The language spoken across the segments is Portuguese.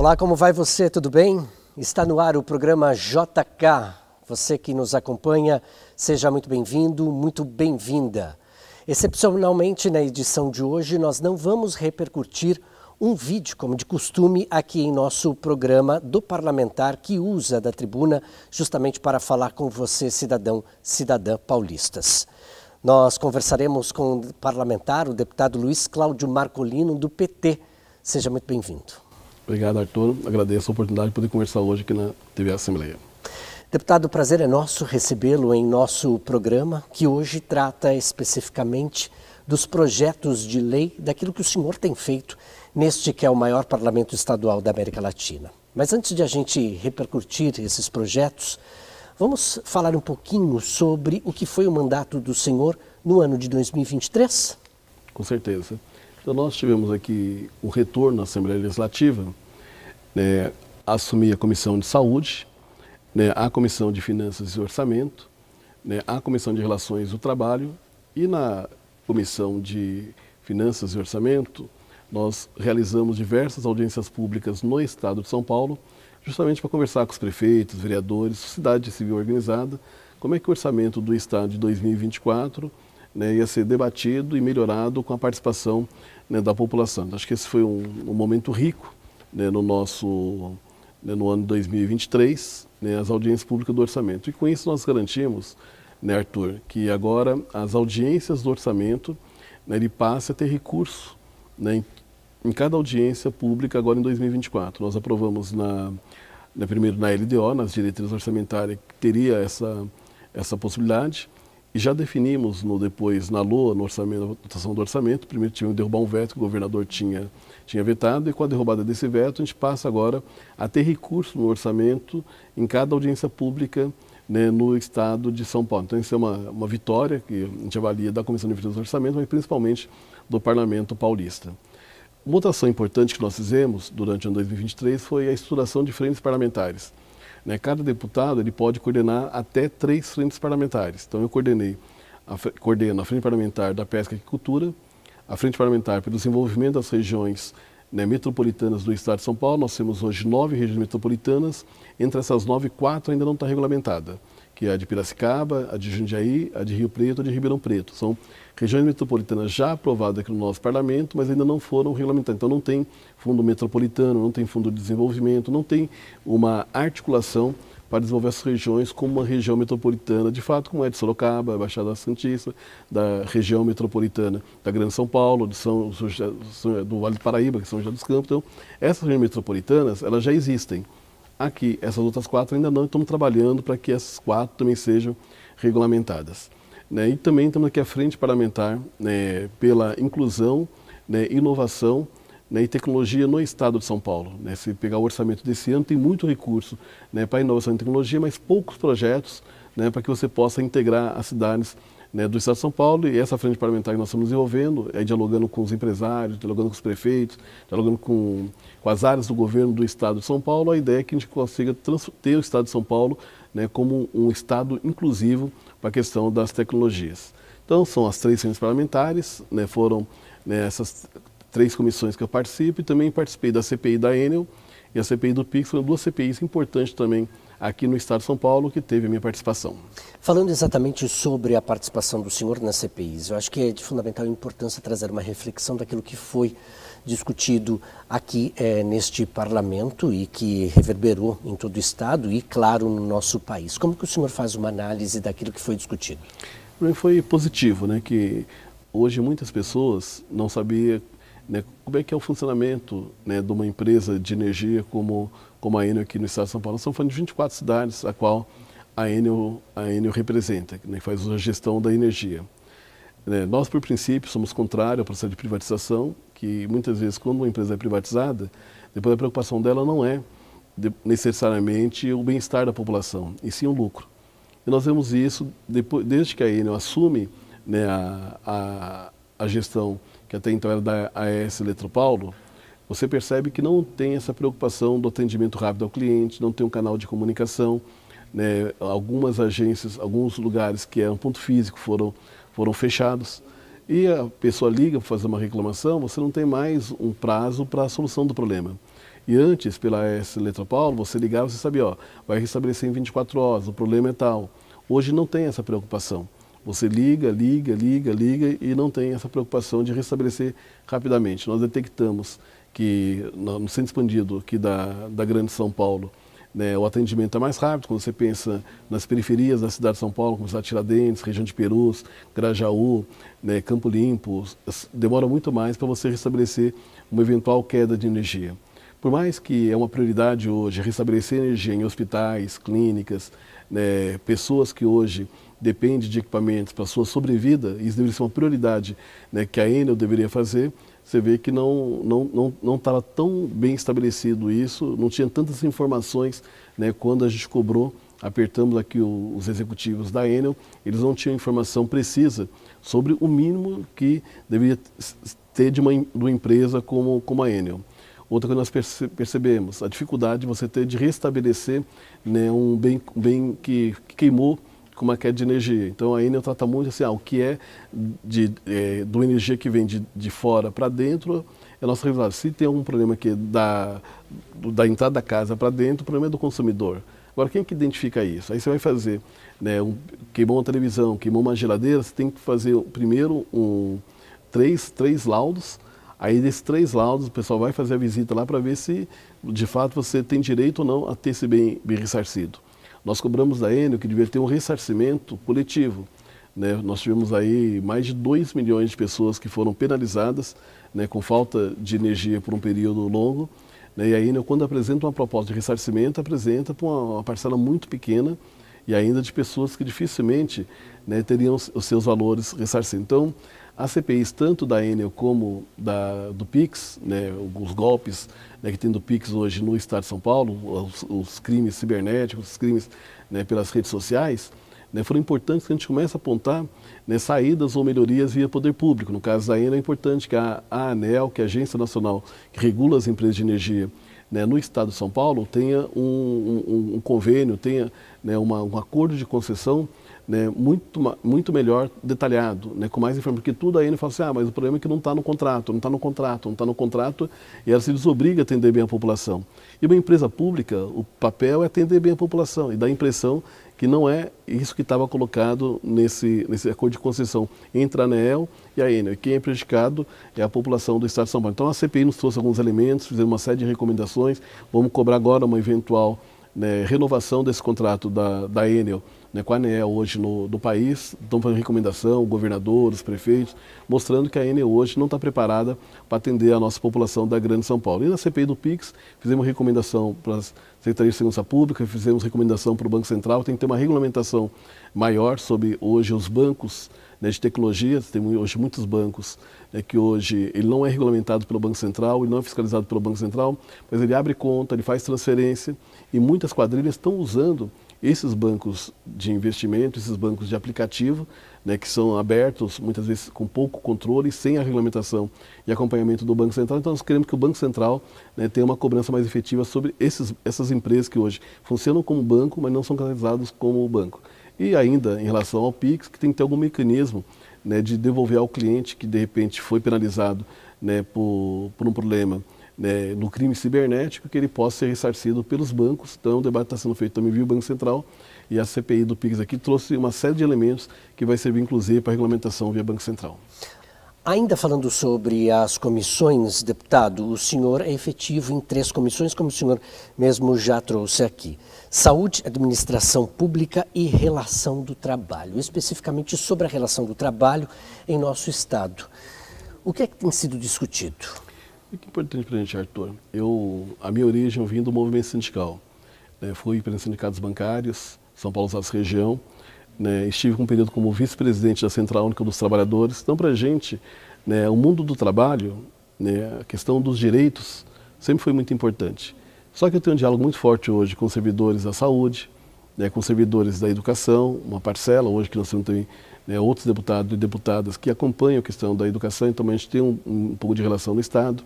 Olá, como vai você? Tudo bem? Está no ar o programa JK. Você que nos acompanha, seja muito bem-vindo, muito bem-vinda. Excepcionalmente, na edição de hoje, nós não vamos repercutir um vídeo, como de costume, aqui em nosso programa do parlamentar que usa da tribuna justamente para falar com você, cidadão, cidadã paulistas. Nós conversaremos com o parlamentar, o deputado Luiz Cláudio Marcolino, do PT. Seja muito bem-vindo. Obrigado, Arthur. Agradeço a oportunidade de poder conversar hoje aqui na TV Assembleia. Deputado, o prazer é nosso recebê-lo em nosso programa, que hoje trata especificamente dos projetos de lei, daquilo que o senhor tem feito neste que é o maior parlamento estadual da América Latina. Mas antes de a gente repercutir esses projetos, vamos falar um pouquinho sobre o que foi o mandato do senhor no ano de 2023? Com certeza. Então, nós tivemos aqui o retorno na Assembleia Legislativa, né, assumir a Comissão de Saúde, né, a Comissão de Finanças e Orçamento, né, a Comissão de Relações do Trabalho e na Comissão de Finanças e Orçamento, nós realizamos diversas audiências públicas no Estado de São Paulo, justamente para conversar com os prefeitos, vereadores, sociedade civil organizada, como é que o orçamento do Estado de 2024 né, ia ser debatido e melhorado com a participação né, da população. Então, acho que esse foi um, um momento rico né, no nosso né, no ano 2023, né, as audiências públicas do orçamento. E com isso nós garantimos, né, Arthur, que agora as audiências do orçamento ele passa a ter recurso em, em, cada audiência pública agora em 2024. Nós aprovamos na, na primeiro na LDO, nas diretrizes orçamentárias, que teria essa, essa possibilidade. E já definimos no depois na LOA, no orçamento, na votação do orçamento, primeiro tivemos que derrubar um veto que o governador tinha, tinha vetado, e com a derrubada desse veto, a gente passa agora a ter recurso no orçamento em cada audiência pública né, no estado de São Paulo. Então, isso é uma, uma vitória que a gente avalia da Comissão de Defesa do Orçamento, mas principalmente do Parlamento Paulista. Uma importante que nós fizemos durante o ano 2023 foi a estruturação de frentes parlamentares. Né? Cada deputado ele pode coordenar até três frentes parlamentares. Então eu coordenei, a, coordeno a frente parlamentar da pesca e agricultura, a frente parlamentar pelo desenvolvimento das regiões né, metropolitanas do Estado de São Paulo. Nós temos hoje nove regiões metropolitanas. Entre essas nove, quatro ainda não está regulamentada, que é a de Piracicaba, a de Jundiaí, a de Rio Preto, a de Ribeirão Preto. São regiões metropolitanas já aprovadas aqui no nosso parlamento, mas ainda não foram regulamentadas. Então não tem fundo metropolitano, não tem fundo de desenvolvimento, não tem uma articulação para desenvolver as regiões como uma região metropolitana, de fato, como é de Sorocaba, Baixada Santista, da região metropolitana da Grande São Paulo, de São, do Vale do Paraíba, que é são José dos Campos. Então, essas regiões metropolitanas, elas já existem. Aqui, essas outras quatro ainda não, estamos trabalhando para que essas quatro também sejam regulamentadas. Né? E também estamos aqui à frente parlamentar né, pela inclusão, né, inovação, né, e tecnologia no estado de São Paulo. Né? Se pegar o orçamento desse ano, tem muito recurso né, para inovação em tecnologia, mas poucos projetos né, para que você possa integrar as cidades né, do estado de São Paulo. E essa frente parlamentar que nós estamos desenvolvendo é dialogando com os empresários, dialogando com os prefeitos, dialogando com, com as áreas do governo do estado de São Paulo. A ideia é que a gente consiga ter o estado de São Paulo né, como um estado inclusivo para a questão das tecnologias. Então, são as três frentes parlamentares, foram essas três comissões que eu participo e também participei da CPI da Enel e a CPI do Pix, foram duas CPIs importantes também aqui no Estado de São Paulo que teve a minha participação. Falando exatamente sobre a participação do senhor nas CPIs, eu acho que é de fundamental importância trazer uma reflexão daquilo que foi discutido aqui é, neste parlamento e que reverberou em todo o Estado e, claro, no nosso país. Como que o senhor faz uma análise daquilo que foi discutido? Foi positivo, né? Que hoje muitas pessoas não sabiam né? Como é que é o funcionamento né, de uma empresa de energia como, como a Enel aqui no estado de São Paulo? São falando de 24 cidades a qual a Enel, a Enel representa, né, que né, faz a gestão da energia. Né, nós, por princípio, somos contrários ao processo de privatização, que muitas vezes, quando uma empresa é privatizada, depois a preocupação dela não é necessariamente o bem-estar da população, e sim o lucro. E nós vemos isso depois, desde que a Enel assume né, a, a, a, gestão que até então era da AES Eletropaulo, você percebe que não tem essa preocupação do atendimento rápido ao cliente, não tem um canal de comunicação. Né? Algumas agências, alguns lugares que eram ponto físico foram, foram fechados. E a pessoa liga para fazer uma reclamação, você não tem mais um prazo para a solução do problema. E antes, pela AES Eletropaulo, você ligava, você sabia, ó, vai restabelecer em 24 horas, o problema é tal. Hoje não tem essa preocupação. Você liga, liga, liga, liga e não tem essa preocupação de restabelecer rapidamente. Nós detectamos que no centro expandido aqui da, da Grande São Paulo, né, o atendimento é mais rápido. Quando você pensa nas periferias da cidade de São Paulo, como cidade Tiradentes, região de Perus, Grajaú, né, Campo Limpo, demora muito mais para você restabelecer uma eventual queda de energia. Por mais que é uma prioridade hoje restabelecer energia em hospitais, clínicas, né, pessoas que hoje depende de equipamentos para sua sobrevida, e isso deveria ser uma prioridade né, que a Enel deveria fazer, você vê que não não não não estava tão bem estabelecido isso, não tinha tantas informações, né, quando a gente cobrou, apertamos aqui o, os executivos da Enel, eles não tinham informação precisa sobre o mínimo que deveria ter de uma, de uma empresa como como a Enel. Outra coisa que nós percebemos, a dificuldade de você ter de restabelecer né, um bem, bem que, que queimou com uma é queda é de energia. Então a Enel né, trata muito assim, ah, o que é, de, é, do energia que vem de, de fora para dentro é a nossa revisão Se tem algum problema aqui é da, da entrada da casa para dentro, o problema é do consumidor. Agora, quem que identifica isso? Aí você vai fazer, né, um, queimou uma televisão, queimou uma geladeira, você tem que fazer primeiro um, três, três laudos, Aí desses três laudos, o pessoal vai fazer a visita lá para ver se de fato você tem direito ou não a ter esse bem, bem ressarcido. Nós cobramos da Enel que deveria ter um ressarcimento coletivo. Né? Nós tivemos aí mais de 2 milhões de pessoas que foram penalizadas né, com falta de energia por um período longo. Né? E a Enel, quando apresenta uma proposta de ressarcimento, apresenta para uma, uma parcela muito pequena e ainda de pessoas que dificilmente né, teriam os seus valores ressarcidos. Então, as CPIs, tanto da Enel como da, do PIX, né, os golpes né, que tem do PIX hoje no Estado de São Paulo, os, os crimes cibernéticos, os crimes né, pelas redes sociais, né, foram importantes que a gente comece a apontar né, saídas ou melhorias via poder público. No caso da Enel, é importante que a, a ANEL, que é a Agência Nacional que regula as empresas de energia né, no Estado de São Paulo, tenha um, um, um convênio, tenha né, uma, um acordo de concessão né, muito, muito melhor detalhado, né, com mais informação porque tudo aí ele fala assim, ah, mas o problema é que não está no contrato, não está no contrato, não está no contrato, e ela se desobriga a atender bem a população. E uma empresa pública, o papel é atender bem a população, e dá a impressão que não é isso que estava colocado nesse, nesse acordo de concessão entre a ANEEL e a Enel. E quem é prejudicado é a população do Estado de São Paulo. Então a CPI nos trouxe alguns elementos, fizemos uma série de recomendações, vamos cobrar agora uma eventual né, renovação desse contrato da, da Enel né, com a ANEL hoje no do país, estão fazendo recomendação, governadores, prefeitos, mostrando que a ANEL hoje não está preparada para atender a nossa população da Grande São Paulo. E na CPI do PIX, fizemos recomendação para a Secretaria de Segurança Pública, fizemos recomendação para o Banco Central, tem que ter uma regulamentação maior sobre hoje os bancos né, de tecnologia, tem hoje muitos bancos né, que hoje ele não é regulamentado pelo Banco Central, ele não é fiscalizado pelo Banco Central, mas ele abre conta, ele faz transferência e muitas quadrilhas estão usando esses bancos de investimento, esses bancos de aplicativo, né, que são abertos, muitas vezes com pouco controle, sem a regulamentação e acompanhamento do Banco Central. Então, nós queremos que o Banco Central né, tenha uma cobrança mais efetiva sobre esses, essas empresas que hoje funcionam como banco, mas não são canalizadas como banco. E ainda, em relação ao PIX, que tem que ter algum mecanismo né, de devolver ao cliente que, de repente, foi penalizado né, por, por um problema né, do crime cibernético, que ele possa ser ressarcido pelos bancos. Então, o debate está sendo feito também via o Banco Central e a CPI do PIX aqui trouxe uma série de elementos que vai servir, inclusive, para a regulamentação via Banco Central. Ainda falando sobre as comissões, deputado, o senhor é efetivo em três comissões, como o senhor mesmo já trouxe aqui: Saúde, Administração Pública e Relação do Trabalho, especificamente sobre a relação do trabalho em nosso Estado. O que é que tem sido discutido? E que é importante para a gente, Arthur? Eu, a minha origem vem do movimento sindical. Né? Fui para os sindicatos bancários, São Paulo Sás Região. Né? Estive um período como vice-presidente da Central Única dos Trabalhadores. Então, para a gente, né, o mundo do trabalho, né, a questão dos direitos, sempre foi muito importante. Só que eu tenho um diálogo muito forte hoje com servidores da saúde, né, com servidores da educação, uma parcela, hoje que nós temos também né, outros deputados e deputadas que acompanham a questão da educação, então a gente tem um, um pouco de relação no Estado.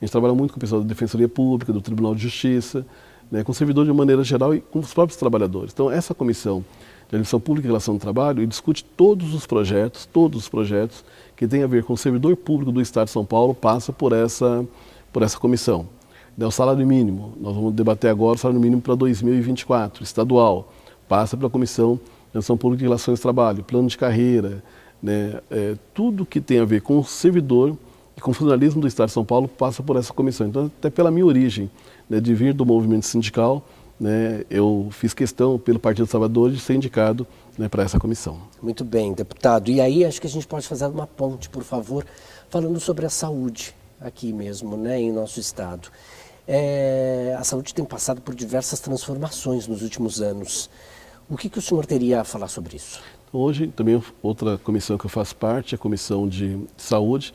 A gente trabalha muito com o pessoal da Defensoria Pública, do Tribunal de Justiça, né, com o servidor de uma maneira geral e com os próprios trabalhadores. Então, essa comissão de admissão pública e relação ao trabalho discute todos os projetos, todos os projetos que têm a ver com o servidor público do Estado de São Paulo passa por essa, por essa comissão. Né, o salário mínimo, nós vamos debater agora o salário mínimo para 2024, estadual, passa pela comissão pensão pública de relações de trabalho, plano de carreira, né, é, tudo que tem a ver com o servidor e com o funcionalismo do Estado de São Paulo passa por essa comissão. Então, até pela minha origem né, de vir do movimento sindical, né, eu fiz questão pelo Partido Salvador de ser indicado né, para essa comissão. Muito bem, deputado. E aí acho que a gente pode fazer uma ponte, por favor, falando sobre a saúde aqui mesmo, né, em nosso estado. É, a saúde tem passado por diversas transformações nos últimos anos. O que, que o senhor teria a falar sobre isso? Então, hoje, também outra comissão que eu faço parte, é a Comissão de Saúde,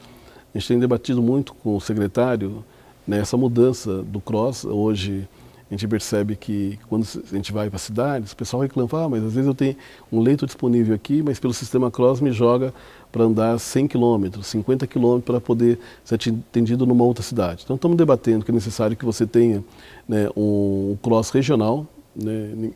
a gente tem debatido muito com o secretário né, essa mudança do cross. Hoje a gente percebe que quando a gente vai para cidades, o pessoal reclama, ah, mas às vezes eu tenho um leito disponível aqui, mas pelo sistema cross me joga para andar 100 quilômetros, 50 quilômetros para poder ser atendido numa outra cidade. Então estamos debatendo que é necessário que você tenha né, um cross regional, né,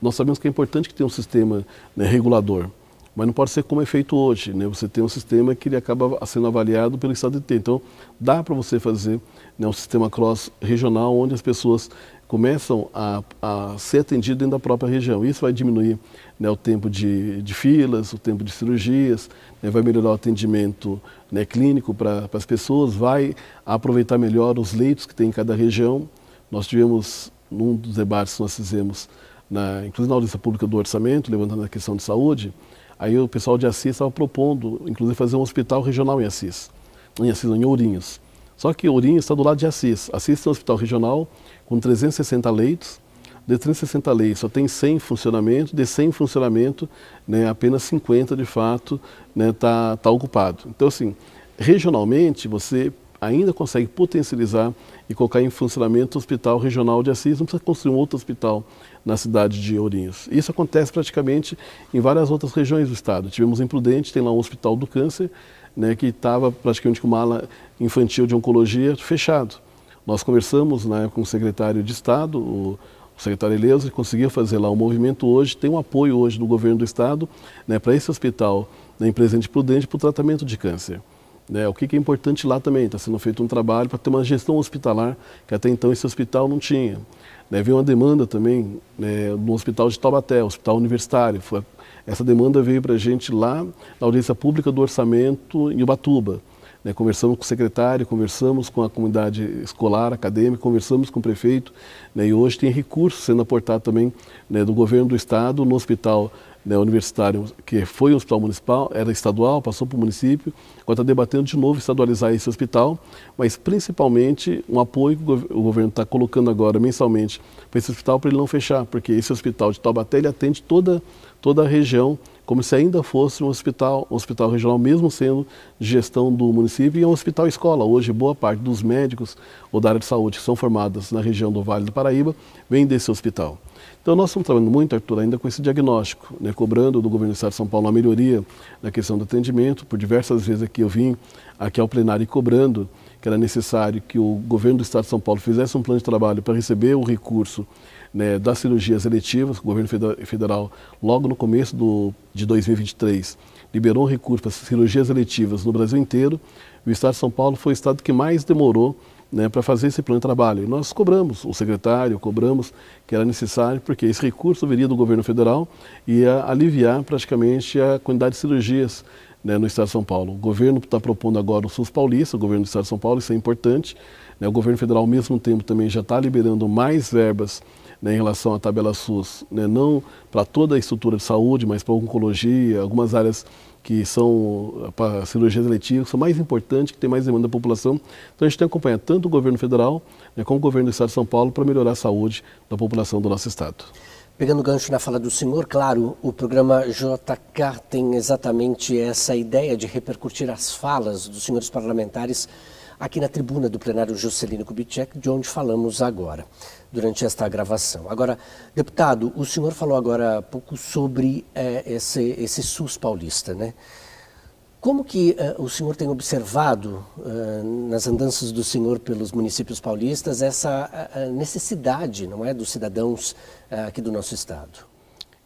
nós sabemos que é importante que tenha um sistema né, regulador, mas não pode ser como é feito hoje. Né? Você tem um sistema que ele acaba sendo avaliado pelo estado de ter. Então, dá para você fazer né, um sistema cross regional onde as pessoas começam a, a ser atendidas dentro da própria região. Isso vai diminuir né, o tempo de, de, filas, o tempo de cirurgias, né, vai melhorar o atendimento né, clínico para as pessoas, vai aproveitar melhor os leitos que tem em cada região. Nós tivemos, num dos debates que nós fizemos, na, inclusive na audiência pública do orçamento, levantando a questão de saúde, aí o pessoal de Assis estava propondo, inclusive, fazer um hospital regional em Assis, em Assis, em Ourinhos. Só que Ourinhos está do lado de Assis. Assis tem um hospital regional com 360 leitos, de 360 leitos, só tem 100 em funcionamento, de 100 em funcionamento, né, apenas 50 de fato está né, tá, tá ocupado. Então, assim, regionalmente você ainda consegue potencializar e colocar em funcionamento o Hospital Regional de Assis, não precisa construir um outro hospital na cidade de Ourinhos. Isso acontece praticamente em várias outras regiões do estado. Tivemos em Prudente, tem lá um Hospital do Câncer, né, que estava praticamente com uma ala infantil de oncologia fechado. Nós conversamos né, com o secretário de Estado, o o secretário Eleusa conseguiu fazer lá um movimento hoje, tem um apoio hoje do governo do estado né, para esse hospital né, em Presidente Prudente para o tratamento de câncer. Né? O que, que é importante lá também, está sendo feito um trabalho para ter uma gestão hospitalar, que até então esse hospital não tinha. Né? Veio uma demanda também né, no hospital de Taubaté, hospital universitário. Foi, essa demanda veio para a gente lá na audiência pública do orçamento em Ubatuba. Né, conversamos com o secretário, conversamos com a comunidade escolar, acadêmica, conversamos com o prefeito, né, e hoje tem recursos sendo aportado também né, do governo do estado no hospital né, universitário, que foi um hospital municipal, era estadual, passou para o município, agora está debatendo de novo estadualizar esse hospital, mas principalmente um apoio que o governo está colocando agora mensalmente para esse hospital para ele não fechar, porque esse hospital de Taubaté ele atende toda, toda a região, como se ainda fosse um hospital, um hospital regional, mesmo sendo de gestão do município, e é um hospital escola. Hoje, boa parte dos médicos ou da área de saúde que são formados na região do Vale do Paraíba vem desse hospital. Então, nós estamos trabalhando muito, Arthur, ainda com esse diagnóstico, né, cobrando do governo do Estado de São Paulo uma melhoria na questão do atendimento. Por diversas vezes aqui eu vim aqui ao plenário cobrando que era necessário que o governo do Estado de São Paulo fizesse um plano de trabalho para receber o recurso né, das cirurgias eletivas. O governo federal, logo no começo do, de 2023, liberou um recurso para cirurgias eletivas no Brasil inteiro. O Estado de São Paulo foi o estado que mais demorou né, para fazer esse plano de trabalho. E nós cobramos, o secretário, cobramos que era necessário, porque esse recurso viria do governo federal e ia aliviar praticamente a quantidade de cirurgias né, no Estado de São Paulo. O governo está propondo agora o SUS paulista, o governo do Estado de São Paulo, isso é importante. Né, o governo federal, ao mesmo tempo, também já está liberando mais verbas né, em relação à tabela SUS, né, não para toda a estrutura de saúde, mas para oncologia, algumas áreas que são para cirurgias eletivas, que são mais importantes, que tem mais demanda da população. Então a gente tem acompanhado tanto o governo federal né, como o governo do estado de São Paulo para melhorar a saúde da população do nosso estado. Pegando gancho na fala do senhor, claro, o programa JK tem exatamente essa ideia de repercutir as falas dos senhores parlamentares aqui na tribuna do plenário Juscelino Kubitschek, de onde falamos agora durante esta gravação. Agora, deputado, o senhor falou agora há pouco sobre é, esse, esse, SUS paulista, né? Como que é, o senhor tem observado é, nas andanças do senhor pelos municípios paulistas essa necessidade, não é, dos cidadãos aqui do nosso estado?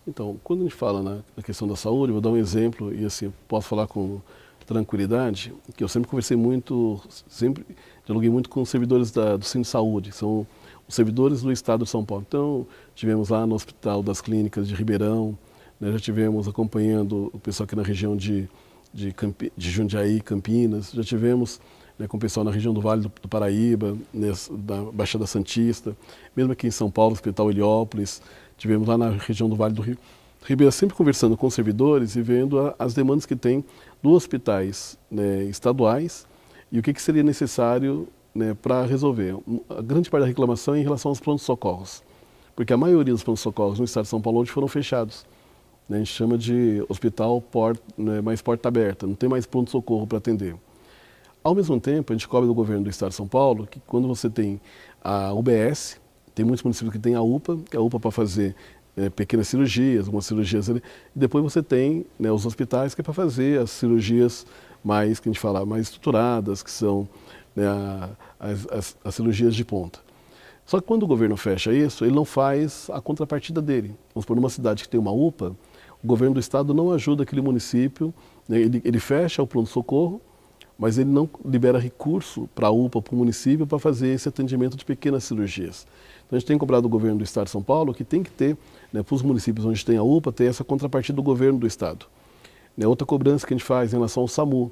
Então, quando a gente fala na, na questão da saúde, vou dar um exemplo e assim posso falar com tranquilidade, que eu sempre conversei muito, sempre dialoguei muito com servidores da, do Centro de Saúde, que são os servidores do Estado de São Paulo. Então, tivemos lá no Hospital das Clínicas de Ribeirão, né, já tivemos acompanhando o pessoal aqui na região de, de, Campi, de Jundiaí, Campinas, já tivemos né, com o pessoal na região do Vale do, do Paraíba, nessa, da Baixada Santista, mesmo aqui em São Paulo, Hospital Heliópolis, tivemos lá na região do Vale do Rio. Ribeira sempre conversando com os servidores e vendo a, as demandas que tem dos hospitais né, estaduais e o que, que seria necessário né, para resolver. A grande parte da reclamação é em relação aos prontos-socorros, porque a maioria dos prontos-socorros no estado de São Paulo hoje foram fechados. Né, a gente chama de hospital port, né, mais porta aberta, não tem mais pronto-socorro para atender. Ao mesmo tempo, a gente cobra do governo do estado de São Paulo que quando você tem a UBS, tem muitos municípios que tem a UPA, que é a UPA para fazer é, pequenas cirurgias, algumas cirurgias ali, e depois você tem né, os hospitais que é para fazer as cirurgias mais, que a gente fala, mais estruturadas, que são né, as, as, as cirurgias de ponta. Só que quando o governo fecha isso, ele não faz a contrapartida dele. Vamos supor, numa cidade que tem uma UPA, o governo do estado não ajuda aquele município, né, ele, ele fecha o pronto-socorro, mas ele não libera recurso para a UPA, para o município, para fazer esse atendimento de pequenas cirurgias. Então a gente tem cobrado do governo do estado de São Paulo que tem que ter, né, para os municípios onde tem a UPA, ter essa contrapartida do governo do estado. Né, outra cobrança que a gente faz em relação ao SAMU.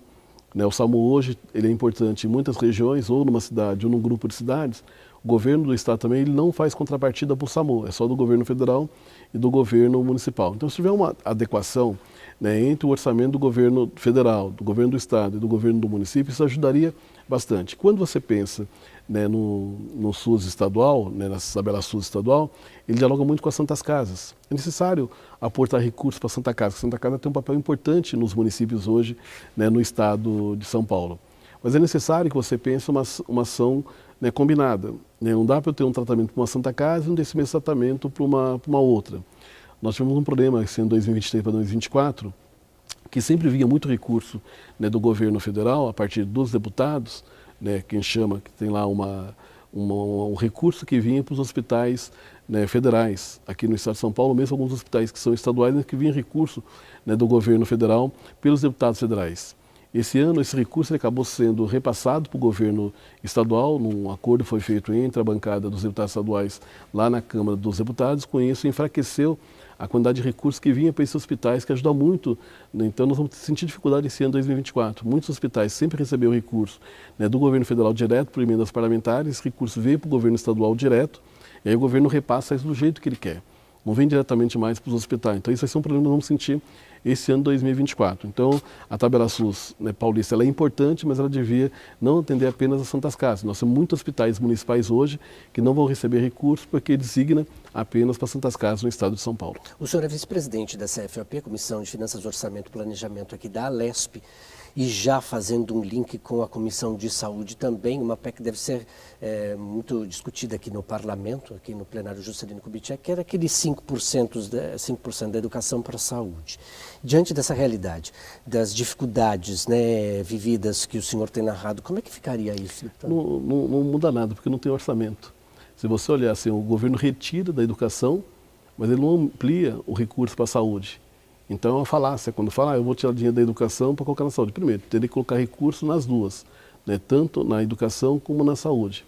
Né? O SAMU hoje ele é importante em muitas regiões, ou numa cidade, ou num grupo de cidades. O governo do estado também ele não faz contrapartida para o SAMU, é só do governo federal e do governo municipal. Então, se tiver uma adequação né, entre o orçamento do governo federal, do governo do estado e do governo do município, isso ajudaria bastante. Quando você pensa né, no, no, SUS estadual, né, na tabela SUS estadual, ele dialoga muito com as Santas Casas. É necessário aportar recursos para a Santa Casa, a Santa Casa tem um papel importante nos municípios hoje, né, no estado de São Paulo. Mas é necessário que você pense uma, uma ação né, combinada. Né. Não dá para eu ter um tratamento para uma Santa Casa e um desse mesmo tratamento para uma, uma outra. Nós tivemos um problema, sendo assim, 2023 para 2024, que sempre vinha muito recurso né, do governo federal, a partir dos deputados, né, quem chama, que tem lá uma, uma um recurso que vinha para os hospitais né, federais. Aqui no estado de São Paulo, mesmo alguns hospitais que são estaduais, né, que vinha recurso né, do governo federal pelos deputados federais. Esse ano, esse recurso acabou sendo repassado para o governo estadual, num acordo foi feito entre a bancada dos deputados estaduais lá na Câmara dos Deputados, com isso enfraqueceu a quantidade de recursos que vinha para esses hospitais, que ajudou muito. Né? Então, nós vamos sentir dificuldade esse ano 2024. Muitos hospitais sempre receberam recurso né, do governo federal direto por emendas parlamentares, esse recurso veio para o governo estadual direto, e aí o governo repassa isso do jeito que ele quer não vem diretamente mais para os hospitais. Então, isso vai ser um problema que nós vamos sentir esse ano 2024. Então, a tabela SUS né, paulista é importante, mas ela devia não atender apenas as Santas Casas. Nós temos muitos hospitais municipais hoje que não vão receber recursos porque designa apenas para Santas Casas no estado de São Paulo. O senhor é vice-presidente da CFOP, Comissão de Finanças, Orçamento e Planejamento aqui da Alesp. E já fazendo um link com a Comissão de Saúde também, uma PEC deve ser é, muito discutida aqui no Parlamento, aqui no plenário Juscelino Kubitschek, que era aqueles 5%, da, 5 da educação para a saúde. Diante dessa realidade, das dificuldades né, vividas que o senhor tem narrado, como é que ficaria isso? Então? Não, não, não muda nada, porque não tem orçamento. Se você olhar assim, o governo retira da educação, mas ele não amplia o recurso para a saúde. Então é uma falácia quando fala, ah, eu vou tirar dinheiro da educação para colocar na saúde. Primeiro, teria que colocar recurso nas duas, né? tanto na educação como na saúde.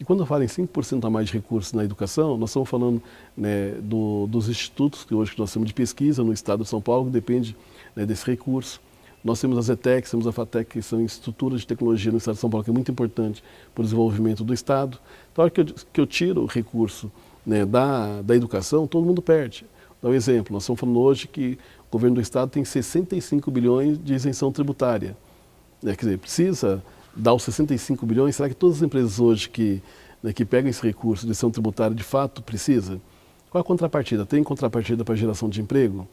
E quando falo em 5% a mais de recursos na educação, nós estamos falando né, do, dos institutos que hoje nós temos de pesquisa no estado de São Paulo, que depende né, desse recurso. Nós temos a ZETEC, temos a FATEC, que são estruturas de tecnologia no estado de São Paulo, que é muito importante para o desenvolvimento do estado. Então, a hora que eu, que eu tiro o recurso né, da, da educação, todo mundo perde. Dá um exemplo, nós estamos falando hoje que governo do Estado tem 65 bilhões de isenção tributária. Né? quer dizer, precisa dar os 65 bilhões? Será que todas as empresas hoje que, né, que pegam esse recurso de isenção tributária de fato precisa? Qual a contrapartida? Tem contrapartida para geração de emprego?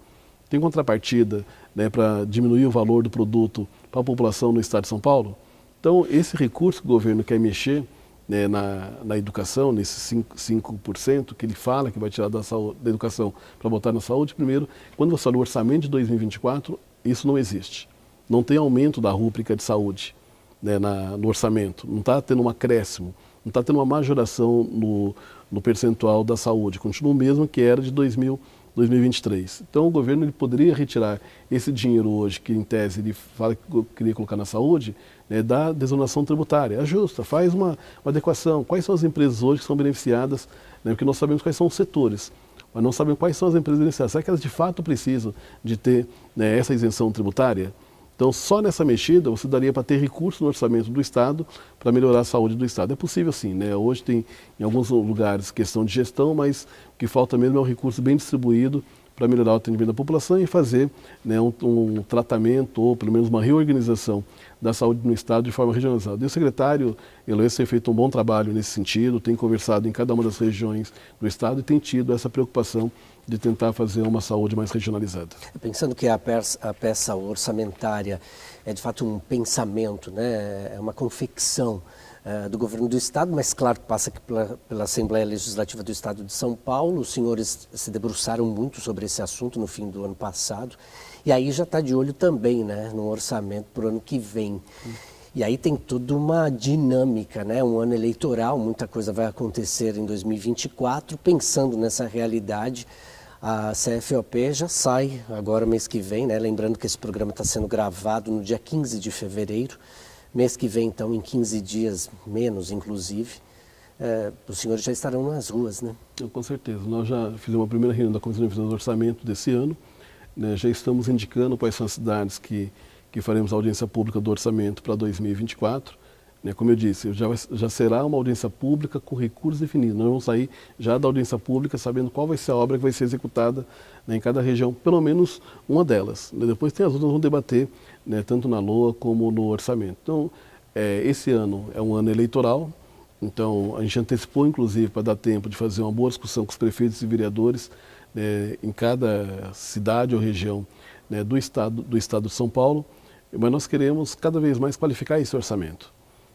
Tem contrapartida né, para diminuir o valor do produto para a população no Estado de São Paulo? Então, esse recurso que o governo quer mexer né, na, na educação, nesses 5%, 5 que ele fala que vai tirar da, saúde, da educação para botar na saúde, primeiro, quando você olha o orçamento de 2024, isso não existe. Não tem aumento da rúbrica de saúde né, na, no orçamento, não está tendo um acréscimo, não está tendo uma majoração no, no percentual da saúde, continua o mesmo que era de 2024 2023. Então, o governo ele poderia retirar esse dinheiro hoje, que em tese ele fala que queria colocar na saúde, né, da desoneração tributária. Ajusta, é faz uma, uma, adequação. Quais são as empresas hoje que são beneficiadas? Né, porque nós sabemos quais são os setores, mas não sabemos quais são as empresas beneficiadas. Será que elas de fato precisam de ter né, essa isenção tributária? Então, só nessa mexida você daria para ter recurso no orçamento do Estado para melhorar a saúde do Estado. É possível sim, né? Hoje tem em alguns lugares questão de gestão, mas o que falta mesmo é um recurso bem distribuído para melhorar o atendimento da população e fazer né, um, um, tratamento ou pelo menos uma reorganização da saúde no Estado de forma regionalizada. E o secretário Eloísio tem feito um bom trabalho nesse sentido, tem conversado em cada uma das regiões do Estado e tem tido essa preocupação de tentar fazer uma saúde mais regionalizada. Pensando que a, a peça orçamentária é de fato um pensamento, né? é uma confecção uh, do governo do Estado, mas claro que passa pela, pela, Assembleia Legislativa do Estado de São Paulo. Os senhores se debruçaram muito sobre esse assunto no fim do ano passado. E aí já está de olho também né? no orçamento para o ano que vem. Hum. E aí tem toda uma dinâmica, né? Um ano eleitoral, muita coisa vai acontecer em 2024, pensando nessa realidade. A CFOP já sai agora mês que vem, né? lembrando que esse programa está sendo gravado no dia 15 de fevereiro, mês que vem, então, em 15 dias menos, inclusive, é, os senhores já estarão nas ruas, né? Com certeza. Nós já fizemos a primeira reunião da Comissão de Revisão do Orçamento desse ano, né? já estamos indicando quais são as cidades que, que faremos audiência pública do orçamento para 2024, né, como eu disse, já, já será uma audiência pública com recursos definidos. Nós vamos sair já da audiência pública sabendo qual vai ser a obra que vai ser executada né, em cada região, pelo menos uma delas. Né, depois tem as outras, vamos debater né, tanto na LOA como no orçamento. Então, é, esse ano é um ano eleitoral, então a gente antecipou, inclusive, para dar tempo de fazer uma boa discussão com os prefeitos e vereadores né, em cada cidade ou região né, do, estado, do estado de São Paulo, mas nós queremos cada vez mais qualificar esse orçamento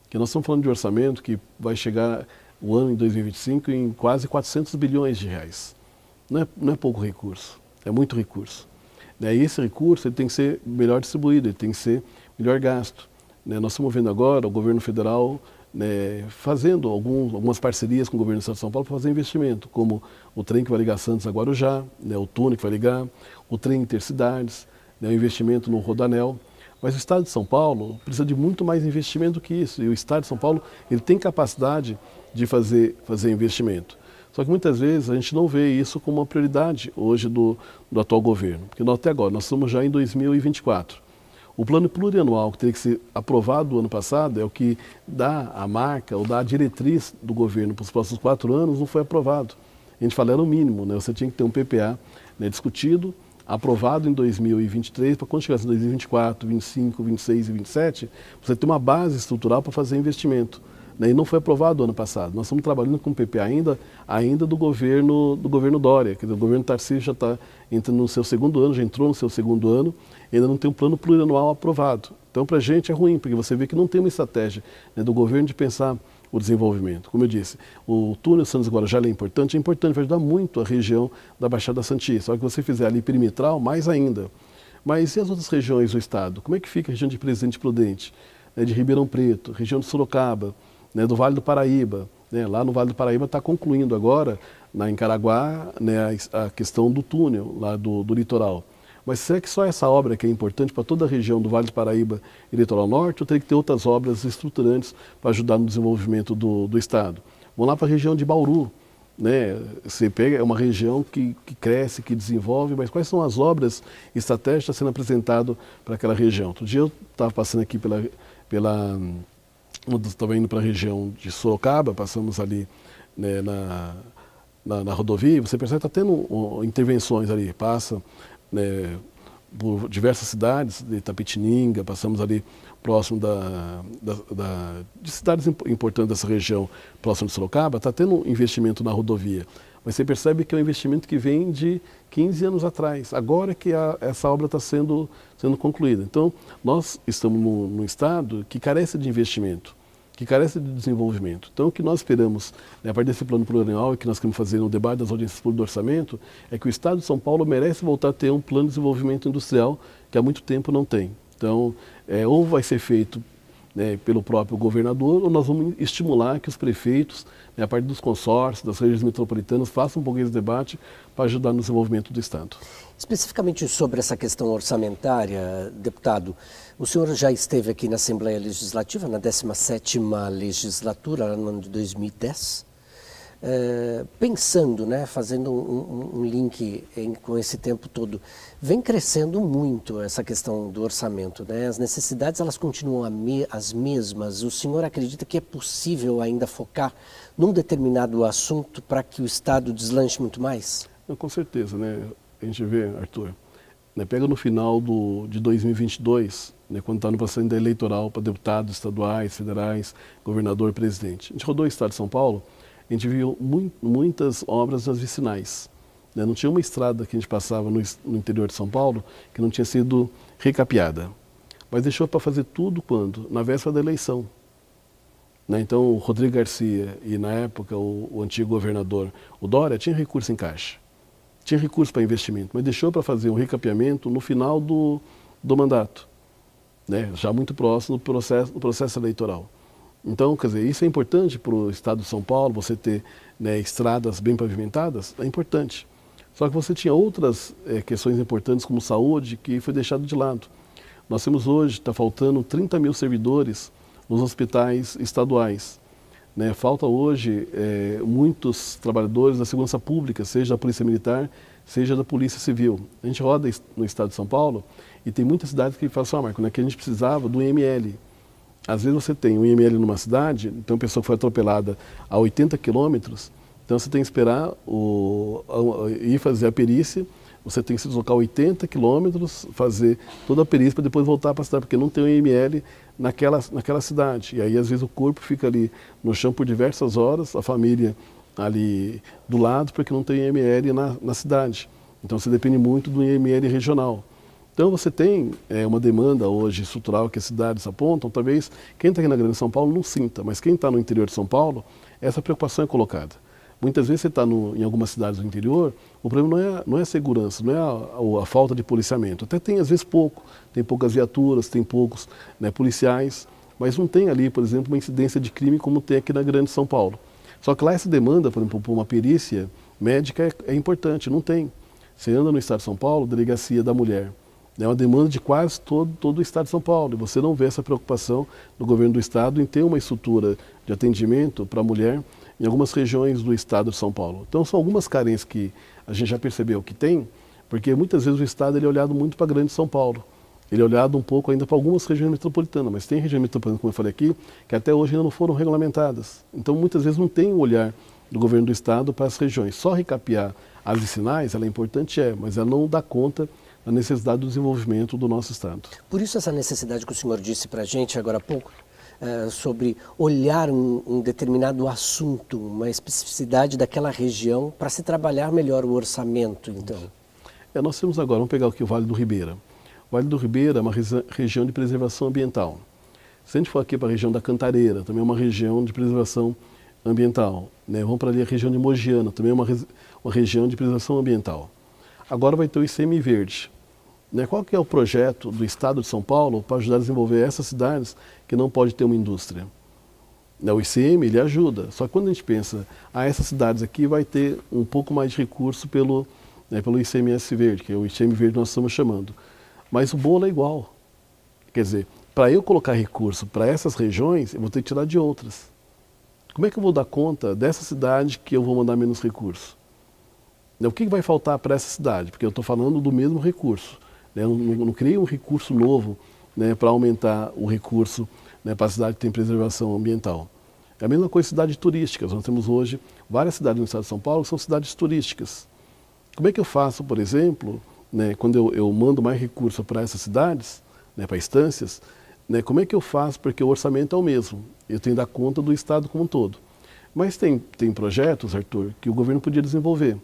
que nós estamos falando de orçamento que vai chegar o ano em 2025 em quase 400 bilhões de reais. Não é, não é pouco recurso, é muito recurso. Né? E esse recurso ele tem que ser melhor distribuído, ele tem que ser melhor gasto. Né? Nós estamos vendo agora o governo federal né, fazendo algum, algumas parcerias com o governo do Estado de São Paulo para fazer investimento, como o trem que vai ligar Santos a Guarujá, né, o túnel que vai ligar, o trem intercidades, né, o investimento no Rodanel. Mas o Estado de São Paulo precisa de muito mais investimento do que isso. E o Estado de São Paulo ele tem capacidade de fazer, fazer investimento. Só que muitas vezes a gente não vê isso como uma prioridade hoje do, do atual governo. Porque nós, até agora, nós estamos já em 2024. O plano plurianual que teria que ser aprovado o ano passado é o que dá a marca ou dá a diretriz do governo para os próximos quatro anos, não foi aprovado. A gente fala, era é o mínimo, né? você tinha que ter um PPA né, discutido, aprovado em 2023, para quando chegasse em 2024, 25, 26 e 27, você tem uma base estrutural para fazer investimento. Né? E não foi aprovado ano passado. Nós estamos trabalhando com o PP ainda, ainda do governo do governo Dória, que o governo Tarcísio já está entrando no seu segundo ano, já entrou no seu segundo ano, ainda não tem um plano plurianual aprovado. Então, para a gente é ruim, porque você vê que não tem uma estratégia né, do governo de pensar o desenvolvimento. Como eu disse, o túnel Santos guarujá é importante, é importante, vai ajudar muito a região da Baixada Santista. Só que você fizer ali perimetral, mais ainda. Mas e as outras regiões do estado? Como é que fica a região de Presidente Prudente, né, de Ribeirão Preto, região de Sorocaba, né, do Vale do Paraíba? Né, lá no Vale do Paraíba está concluindo agora, na Encaraguá, né, a, a, questão do túnel lá do, do litoral. Mas será que só essa obra que é importante para toda a região do Vale do Paraíba e Litoral Norte ou teria que ter outras obras estruturantes para ajudar no desenvolvimento do, do Estado? Vamos lá para a região de Bauru. Né? Você pega, é uma região que, que cresce, que desenvolve, mas quais são as obras estratégicas sendo apresentadas para aquela região? Outro dia eu estava passando aqui pela. pela hum, também indo para a região de Sorocaba, passamos ali né, na, na, na, rodovia, você percebe que está tendo intervenções ali, passa né, por diversas cidades, de Tapetininga, passamos ali próximo da, da, da, de cidades importantes dessa região, próximo de Sorocaba, está tendo um investimento na rodovia. Mas você percebe que é um investimento que vem de 15 anos atrás, agora que a, essa obra está sendo, sendo concluída. Então, nós estamos num estado que carece de investimento que carece de desenvolvimento. Então, o que nós esperamos, né, a partir desse plano plurianual e que nós queremos fazer no debate das audiências públicas do orçamento, é que o Estado de São Paulo merece voltar a ter um plano de desenvolvimento industrial que há muito tempo não tem. Então, é, ou vai ser feito né, pelo próprio governador, ou nós vamos estimular que os prefeitos, né, a partir dos consórcios, das regiões metropolitanas, façam um pouquinho esse debate para ajudar no desenvolvimento do Estado. Especificamente sobre essa questão orçamentária, deputado, o senhor já esteve aqui na Assembleia Legislativa, na 17ª legislatura, no ano de 2010, eh, pensando, né, fazendo um, um link em, com esse tempo todo, vem crescendo muito essa questão do orçamento, né? as necessidades elas continuam me, as mesmas, o senhor acredita que é possível ainda focar num determinado assunto para que o Estado deslanche muito mais? Com certeza, né? a gente vê, Arthur, né, pega no final do, de 2022, né, quando está no processo eleitoral para deputados estaduais, federais, governador, presidente. A gente rodou o estado de São Paulo, a gente viu mu muitas obras nas vicinais. Né? Não tinha uma estrada que a gente passava no, no interior de São Paulo que não tinha sido recapeada. Mas deixou para fazer tudo quando? Na véspera da eleição. Né? Então, o Rodrigo Garcia e, na época, o, o antigo governador, o Dória, tinha recurso em caixa tinha recursos para investimento, mas deixou para fazer um recapeamento no final do, do mandato, né? já muito próximo do processo, do processo eleitoral. Então, quer dizer, isso é importante para o estado de São Paulo, você ter né, estradas bem pavimentadas, é importante. Só que você tinha outras é, questões importantes, como saúde, que foi deixado de lado. Nós temos hoje, está faltando 30 mil servidores nos hospitais estaduais. Né? Falta hoje é, muitos trabalhadores da segurança pública, seja da Polícia Militar, seja da Polícia Civil. A gente roda no estado de São Paulo e tem muitas cidades que falam assim, ah, Marco, né, que a gente precisava do IML. Às vezes você tem um IML numa cidade, então uma pessoa que foi atropelada a 80 quilômetros, então você tem que esperar o, a, a, ir fazer a perícia você tem que se deslocar 80 quilômetros, fazer toda a perícia para depois voltar para a cidade, porque não tem o IML naquela, naquela cidade. E aí, às vezes, o corpo fica ali no chão por diversas horas, a família ali do lado, porque não tem IML na, na cidade. Então, você depende muito do IML regional. Então você tem é, uma demanda hoje estrutural que as cidades apontam, talvez quem está aqui na Grande São Paulo não sinta, mas quem está no interior de São Paulo, essa preocupação é colocada. Muitas vezes você está em algumas cidades do interior, o problema não é, não é a segurança, não é a, a, falta de policiamento. Até tem, às vezes, pouco. Tem poucas viaturas, tem poucos né, policiais, mas não tem ali, por exemplo, uma incidência de crime como tem aqui na Grande São Paulo. Só que lá essa demanda, por exemplo, por uma perícia médica é, é importante, não tem. Você anda no estado de São Paulo, delegacia da mulher. Né, é uma demanda de quase todo, todo o estado de São Paulo. E você não vê essa preocupação do governo do estado em ter uma estrutura de atendimento para a mulher em algumas regiões do estado de São Paulo. Então são algumas carências que a gente já percebeu que tem, porque muitas vezes o estado ele é olhado muito para a grande São Paulo. Ele é olhado um pouco ainda para algumas regiões metropolitanas, mas tem regiões metropolitanas, como eu falei aqui, que até hoje ainda não foram regulamentadas. Então muitas vezes não tem o olhar do governo do estado para as regiões. Só recapear as sinais, ela é importante, é, mas ela não dá conta da necessidade do desenvolvimento do nosso estado. Por isso essa necessidade que o senhor disse para a gente agora há pouco eh, sobre olhar um, um, determinado assunto, uma especificidade daquela região, para se trabalhar melhor o orçamento, então? É, nós temos agora, vamos pegar aqui o Vale do Ribeira. O Vale do Ribeira é uma região de preservação ambiental. Se a gente for aqui para a região da Cantareira, também é uma região de preservação ambiental. Né? Vamos para ali a região de Mogiana, também é uma, uma região de preservação ambiental. Agora vai ter o ICM Verde. Né? Qual que é o projeto do Estado de São Paulo para ajudar a desenvolver essas cidades que não pode ter uma indústria? Né, o ICM ele ajuda, só que quando a gente pensa, ah, essas cidades aqui vai ter um pouco mais de recurso pelo, né, pelo ICMS verde, que é o ICM verde nós estamos chamando. Mas o bolo é igual. Quer dizer, para eu colocar recurso para essas regiões, eu vou ter que tirar de outras. Como é que eu vou dar conta dessa cidade que eu vou mandar menos recurso? Né, o que vai faltar para essa cidade? Porque eu estou falando do mesmo recurso né? não, não, cria um recurso novo né, para aumentar o recurso né, para a cidade que tem preservação ambiental. É a mesma coisa cidades turísticas. Nós temos hoje várias cidades no estado de São Paulo que são cidades turísticas. Como é que eu faço, por exemplo, né, quando eu, eu, mando mais recurso para essas cidades, né, para instâncias, né, como é que eu faço? Porque o orçamento é o mesmo. Eu tenho que dar conta do Estado como um todo. Mas tem, tem projetos, Arthur, que o governo podia desenvolver.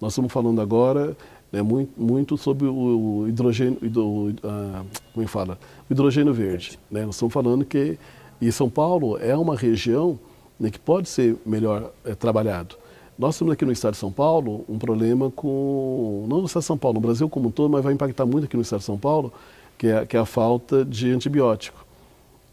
Nós estamos falando agora né, muito, muito sobre o hidrogênio, hidro, ah, como é fala? O hidrogênio verde. Né? Nós estamos falando que e São Paulo é uma região né, que pode ser melhor é, trabalhado. Nós temos aqui no estado de São Paulo um problema com, não no estado de São Paulo, no Brasil como um todo, mas vai impactar muito aqui no estado de São Paulo, que é, que é a falta de antibiótico.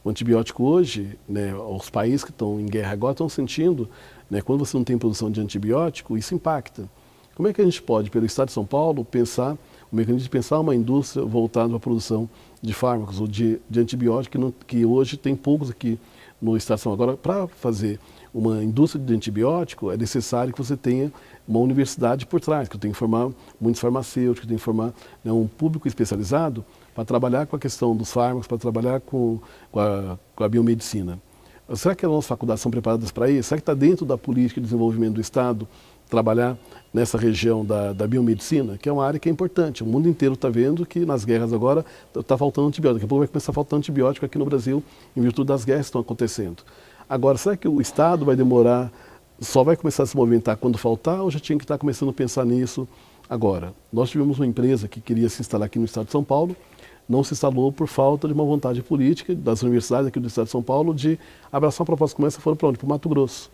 O antibiótico hoje, né, os países que estão em guerra agora estão sentindo, né, quando você não tem produção de antibiótico, isso impacta. Como é que a gente pode, pelo Estado de São Paulo, pensar, o mecanismo de pensar uma indústria voltada para a produção de fármacos ou de, de antibióticos, que, não, que hoje tem poucos aqui no Estado de São Paulo. Agora, para fazer uma indústria de antibiótico, é necessário que você tenha uma universidade por trás, que tem que formar muitos farmacêuticos, que tem que formar né, um público especializado para trabalhar com a questão dos fármacos, para trabalhar com, com, a, com a biomedicina. Será que as nossas faculdades são preparadas para isso? Será que está dentro da política de desenvolvimento do Estado trabalhar nessa região da, da biomedicina, que é uma área que é importante. O mundo inteiro está vendo que nas guerras agora está tá faltando antibiótico. Daqui a pouco vai começar a faltar antibiótico aqui no Brasil, em virtude das guerras que estão acontecendo. Agora, será que o Estado vai demorar, só vai começar a se movimentar quando faltar, ou já tinha que estar tá começando a pensar nisso agora? Nós tivemos uma empresa que queria se instalar aqui no Estado de São Paulo, não se instalou por falta de uma vontade política das universidades aqui do Estado de São Paulo de abraçar uma proposta como essa, foram para onde? Para o Mato Grosso.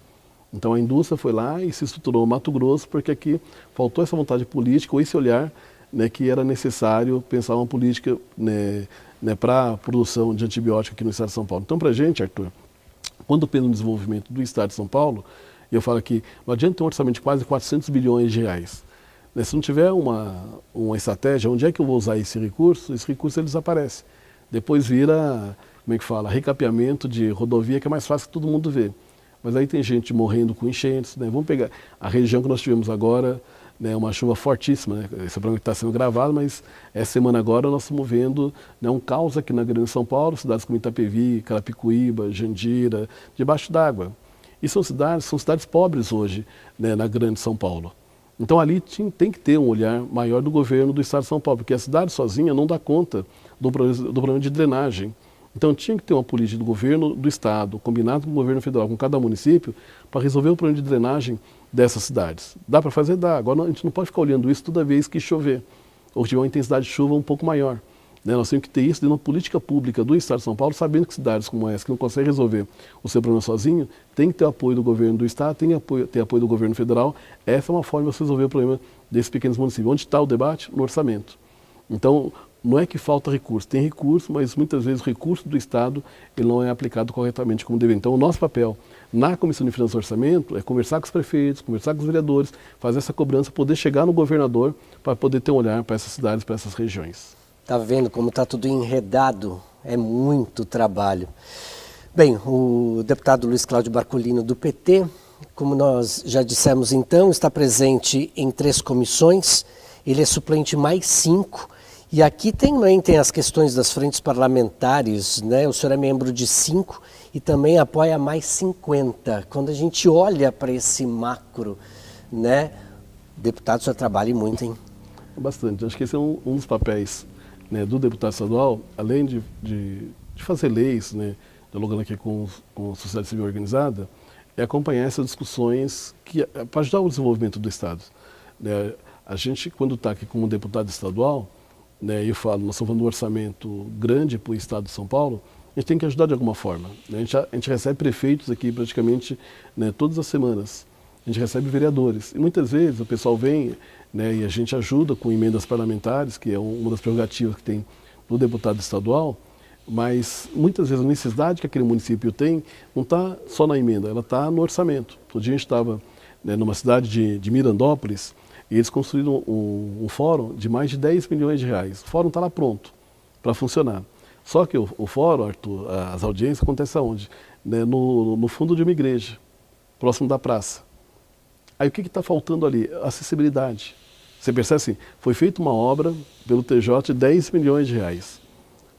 Então a indústria foi lá e se estruturou Mato Grosso porque aqui faltou essa vontade política ou esse olhar né, que era necessário pensar uma política né, né, para a produção de antibiótico aqui no estado de São Paulo. Então para a gente, Arthur, quando eu penso no desenvolvimento do estado de São Paulo, eu falo que não adianta ter um orçamento de quase 400 bilhões de reais. Né? Se não tiver uma, uma estratégia, onde é que eu vou usar esse recurso? Esse recurso ele desaparece. Depois vira, como é que fala, recapeamento de rodovia, que é mais fácil que todo mundo ver. Mas aí tem gente morrendo com enchentes, né? Vamos pegar a região que nós tivemos agora, né, uma chuva fortíssima, né? Esse programa está sendo gravado, mas essa semana agora nós estamos vendo né, um caos aqui na Grande São Paulo, cidades como Itapevi, Carapicuíba, Jandira, debaixo d'água. E são cidades, são cidades pobres hoje né, na Grande São Paulo. Então ali tem que ter um olhar maior do governo do Estado de São Paulo, porque a cidade sozinha não dá conta do, do problema de drenagem. Então tinha que ter uma política do governo do estado, combinado com o governo federal, com cada município, para resolver o problema de drenagem dessas cidades. Dá para fazer? Dá. Agora a gente não pode ficar olhando isso toda vez que chover ou tiver uma intensidade de chuva um pouco maior. Né? Nós temos que ter isso dentro de uma política pública do Estado de São Paulo, sabendo que cidades como essa, que não conseguem resolver o seu problema sozinho, tem que ter apoio do governo do Estado, tem que apoio, ter apoio do governo federal. Essa é uma forma de você resolver o problema desses pequenos municípios. Onde está o debate? No orçamento. Então, não é que falta recurso, tem recurso, mas muitas vezes o recurso do Estado ele não é aplicado corretamente como deve. Então, o nosso papel na Comissão de Finanças e Orçamento é conversar com os prefeitos, conversar com os vereadores, fazer essa cobrança, poder chegar no governador para poder ter um olhar para essas cidades, para essas regiões. Está vendo como está tudo enredado? É muito trabalho. Bem, o deputado Luiz Cláudio Barcolino, do PT, como nós já dissemos então, está presente em três comissões. Ele é suplente mais cinco e aqui também né, tem as questões das frentes parlamentares, né? O senhor é membro de cinco e também apoia mais 50. Quando a gente olha para esse macro, né? Deputado, o senhor trabalha muito, hein? Bastante. Acho que esse é um, um dos papéis né, do deputado estadual, além de, de, de fazer leis, né? Dialogando aqui com, com a sociedade civil organizada, é acompanhar essas discussões que, é, para ajudar o desenvolvimento do Estado. Né? A gente, quando está aqui como deputado estadual, né, eu falo, nós estamos falando de um orçamento grande para o Estado de São Paulo, a gente tem que ajudar de alguma forma. Né? A, gente, a, gente, recebe prefeitos aqui praticamente né, todas as semanas. A gente recebe vereadores. E muitas vezes o pessoal vem né, e a gente ajuda com emendas parlamentares, que é uma das prerrogativas que tem do deputado estadual, mas muitas vezes a necessidade que aquele município tem não está só na emenda, ela está no orçamento. Todo dia a gente estava né, numa cidade de, de Mirandópolis, e eles construíram um, um fórum de mais de 10 milhões de reais. O fórum está lá pronto para funcionar. Só que o, o, fórum, Arthur, as audiências acontecem aonde? Né, no, no, fundo de uma igreja, próximo da praça. Aí o que está faltando ali? Acessibilidade. Você percebe assim, foi feita uma obra pelo TJ de 10 milhões de reais.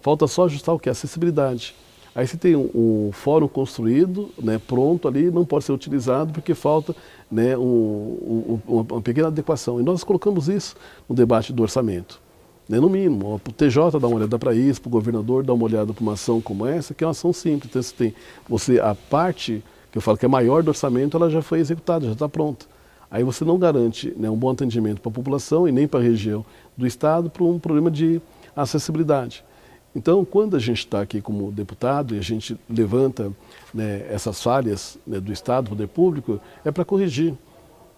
Falta só ajustar o que? Acessibilidade. Aí você tem um, um fórum construído, né, pronto ali, não pode ser utilizado porque falta né, um, um, uma pequena adequação. E nós colocamos isso no debate do orçamento. Né, no mínimo, o TJ dá uma olhada para isso, para o governador dar uma olhada para uma ação como essa, que é uma ação simples. Então, você tem você, a parte que eu falo que é maior do orçamento, ela já foi executada, já está pronta. Aí você não garante né, um bom atendimento para a população e nem para a região do Estado para um problema de acessibilidade. Então, quando a gente está aqui como deputado e a gente levanta né, essas falhas né, do Estado, do poder público, é para corrigir.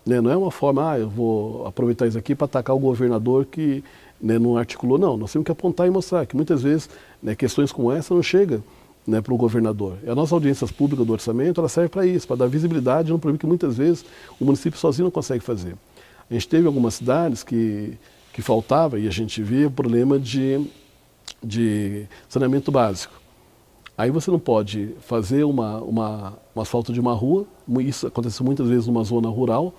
Né? Não é uma forma, ah, eu vou aproveitar isso aqui para atacar o governador que né, não articulou. Não, nós temos que apontar e mostrar que muitas vezes né, questões como essa não chegam né, para o governador. E a nossa audiência pública do orçamento, ela serve para isso, para dar visibilidade num problema que muitas vezes o município sozinho não consegue fazer. A gente teve algumas cidades que, que faltava e a gente via o problema de de saneamento básico. Aí você não pode fazer uma, uma, um asfalto de uma rua, isso acontece muitas vezes numa zona rural,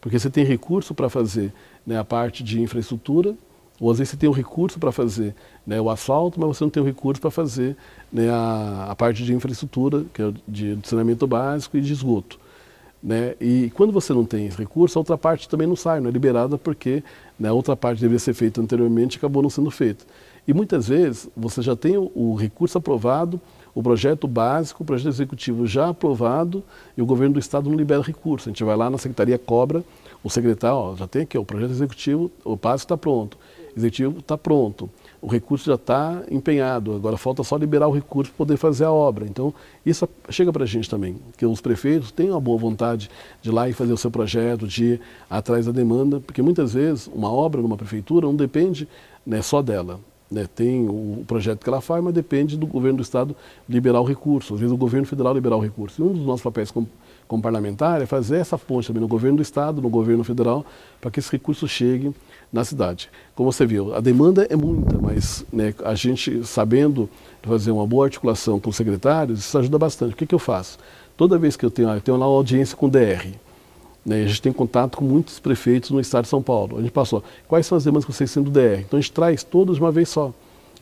porque você tem recurso para fazer né, a parte de infraestrutura, ou às vezes você tem o recurso para fazer né, o asfalto, mas você não tem o recurso para fazer né, a, a, parte de infraestrutura, que é de, de saneamento básico e de esgoto. Né? E quando você não tem esse recurso, a outra parte também não sai, não é liberada porque né, a outra parte deveria ser feita anteriormente e acabou não sendo feita. E muitas vezes você já tem o, o recurso aprovado, o projeto básico, o projeto executivo já aprovado e o governo do estado não libera recurso. A gente vai lá na secretaria, cobra, o secretário, ó, já tem aqui, ó, o projeto executivo, o básico está pronto, o executivo está pronto, o recurso já está empenhado, agora falta só liberar o recurso para poder fazer a obra. Então, isso chega para a gente também, que os prefeitos têm uma boa vontade de ir lá e fazer o seu projeto, de ir atrás da demanda, porque muitas vezes uma obra numa prefeitura não depende né, só dela, né, tem o projeto que ela faz, mas depende do governo do Estado liberar o recurso, às vezes o governo federal liberar o recurso. E um dos nossos papéis como, como parlamentar é fazer essa ponte também no governo do Estado, no governo federal, para que esse recurso chegue na cidade. Como você viu, a demanda é muita, mas né, a gente sabendo fazer uma boa articulação com os secretários, isso ajuda bastante. O que, que eu faço? Toda vez que eu tenho, eu tenho lá uma audiência com o DR, né? A gente tem contato com muitos prefeitos no estado de São Paulo. A gente passou, quais são as demandas que vocês têm do DR? Então a gente traz todas de uma vez só.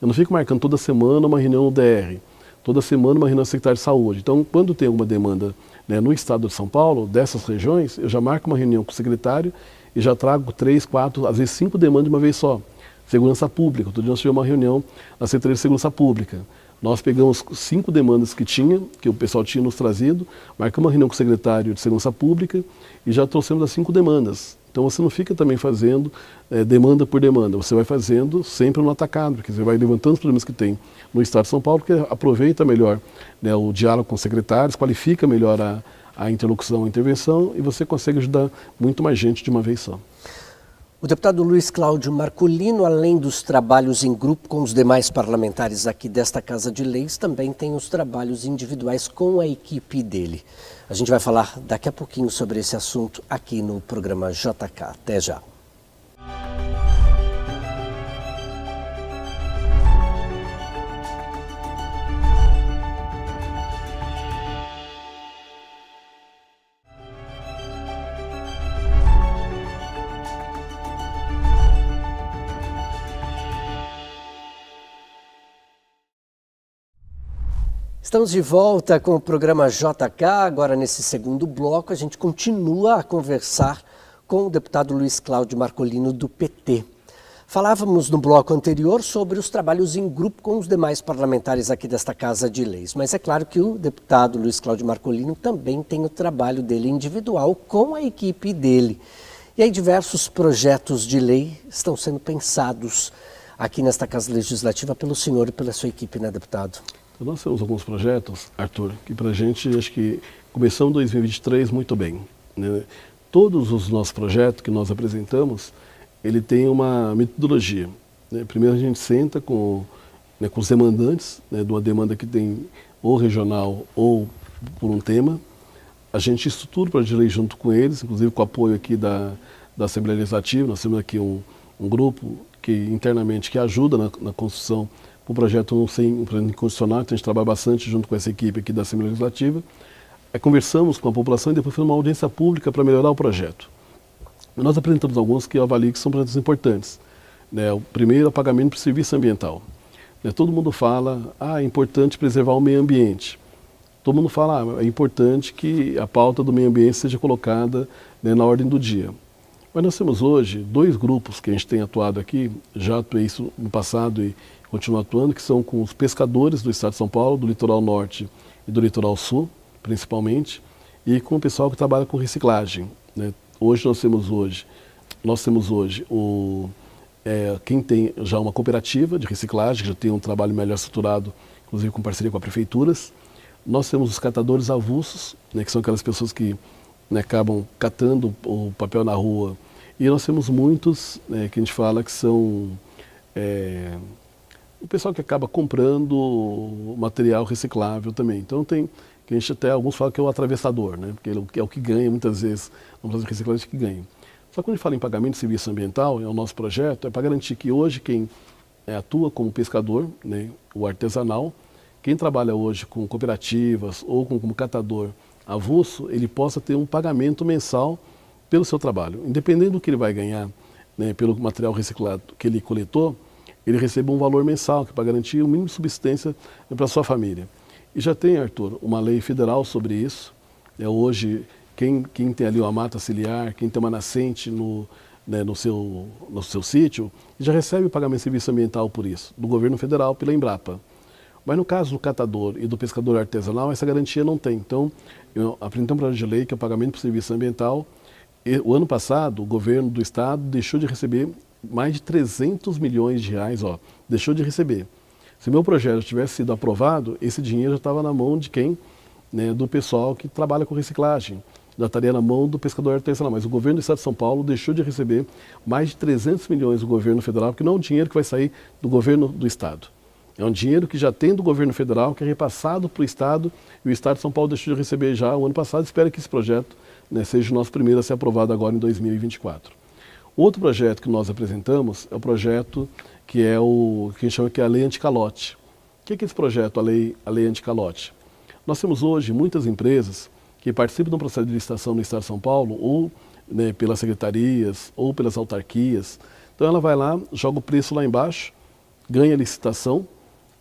Eu não fico marcando toda semana uma reunião no DR, toda semana uma reunião no secretário de saúde. Então, quando tem alguma demanda né, no estado de São Paulo, dessas regiões, eu já marco uma reunião com o secretário e já trago três, quatro, às vezes cinco demandas de uma vez só. Segurança pública. Todo dia nós tivemos uma reunião na Secretaria de Segurança Pública. Nós pegamos cinco demandas que tinha, que o pessoal tinha nos trazido, marcamos uma reunião com o secretário de Segurança Pública e já trouxemos as cinco demandas. Então você não fica também fazendo é, demanda por demanda, você vai fazendo sempre no atacado, porque você vai levantando os problemas que tem no Estado de São Paulo, que aproveita melhor né, o diálogo com os secretários, qualifica melhor a, a interlocução, a intervenção e você consegue ajudar muito mais gente de uma vez só. O deputado Luiz Cláudio Marculino, além dos trabalhos em grupo com os demais parlamentares aqui desta Casa de Leis, também tem os trabalhos individuais com a equipe dele. A gente vai falar daqui a pouquinho sobre esse assunto aqui no programa JK. Até já. Estamos de volta com o programa JK. Agora, nesse segundo bloco, a gente continua a conversar com o deputado Luiz Cláudio Marcolino, do PT. Falávamos no bloco anterior sobre os trabalhos em grupo com os demais parlamentares aqui desta Casa de Leis, mas é claro que o deputado Luiz Cláudio Marcolino também tem o trabalho dele individual com a equipe dele. E aí, diversos projetos de lei estão sendo pensados aqui nesta Casa Legislativa pelo senhor e pela sua equipe, né, deputado? Então, nós temos alguns projetos, Arthur, que para a gente, acho que começamos 2023 muito bem. Né? Todos os nossos projetos que nós apresentamos, ele tem uma metodologia. Né? Primeiro a gente senta com, né, com os demandantes, né, de uma demanda que tem ou regional ou por um tema. A gente estrutura para projeto junto com eles, inclusive com o apoio aqui da, da Assembleia Legislativa. Nós temos aqui um, um grupo que internamente que ajuda na, na construção um projeto não sem um projeto inconstitucional, então a gente trabalha bastante junto com essa equipe aqui da Assembleia Legislativa. É, conversamos com a população e depois fizemos uma audiência pública para melhorar o projeto. Nós apresentamos alguns que eu avalio que são projetos importantes. Né? O primeiro é o pagamento por serviço ambiental. Né? Todo mundo fala, ah, é importante preservar o meio ambiente. Todo mundo fala, ah, é importante que a pauta do meio ambiente seja colocada né, na ordem do dia. Mas nós temos hoje dois grupos que a gente tem atuado aqui, já atuei isso no passado e, continuam atuando, que são com os pescadores do estado de São Paulo, do litoral norte e do litoral sul, principalmente, e com o pessoal que trabalha com reciclagem. Né? Hoje nós temos hoje, nós temos hoje o, é, quem tem já uma cooperativa de reciclagem, que já tem um trabalho melhor estruturado, inclusive com parceria com as prefeituras. Nós temos os catadores avulsos, né, que são aquelas pessoas que né, acabam catando o papel na rua. E nós temos muitos né, que a gente fala que são é, o pessoal que acaba comprando material reciclável também. Então tem, que a gente até alguns falam que é o atravessador, né? porque ele é o que ganha muitas vezes, no Brasil reciclagem é que ganha. Só que quando a gente fala em pagamento de serviço ambiental, é o nosso projeto, é para garantir que hoje quem é, atua como pescador, né, o artesanal, quem trabalha hoje com cooperativas ou com, como catador avulso, ele possa ter um pagamento mensal pelo seu trabalho. Independente do que ele vai ganhar né, pelo material reciclado que ele coletou, ele receba um valor mensal, que é para garantir o mínimo de subsistência né, para sua família. E já tem, Arthur, uma lei federal sobre isso. É hoje, quem, quem tem ali uma mata ciliar, quem tem uma nascente no, né, no, seu, no seu sítio, já recebe o pagamento de serviço ambiental por isso, do governo federal, pela Embrapa. Mas no caso do catador e do pescador artesanal, essa garantia não tem. Então, eu apresentei um projeto de lei que é o pagamento por serviço ambiental. E, o ano passado, o governo do estado deixou de receber mais de 300 milhões de reais ó, deixou de receber. Se meu projeto tivesse sido aprovado, esse dinheiro já estava na mão de quem? Né, do pessoal que trabalha com reciclagem. Já estaria na mão do pescador artesanal. Mas o governo do Estado de São Paulo deixou de receber mais de 300 milhões do governo federal, que não é um dinheiro que vai sair do governo do Estado. É um dinheiro que já tem do governo federal, que é repassado para o Estado, e o Estado de São Paulo deixou de receber já o ano passado. Espero que esse projeto né, seja o nosso primeiro a ser aprovado agora em 2024. Outro projeto que nós apresentamos é o projeto que é o que a gente chama que é a lei anticalote. O é que é esse projeto, a lei, a lei anticalote? Nós temos hoje muitas empresas que participam de um processo de licitação no Estado de São Paulo ou né, pelas secretarias ou pelas autarquias. Então ela vai lá, joga o preço lá embaixo, ganha a licitação,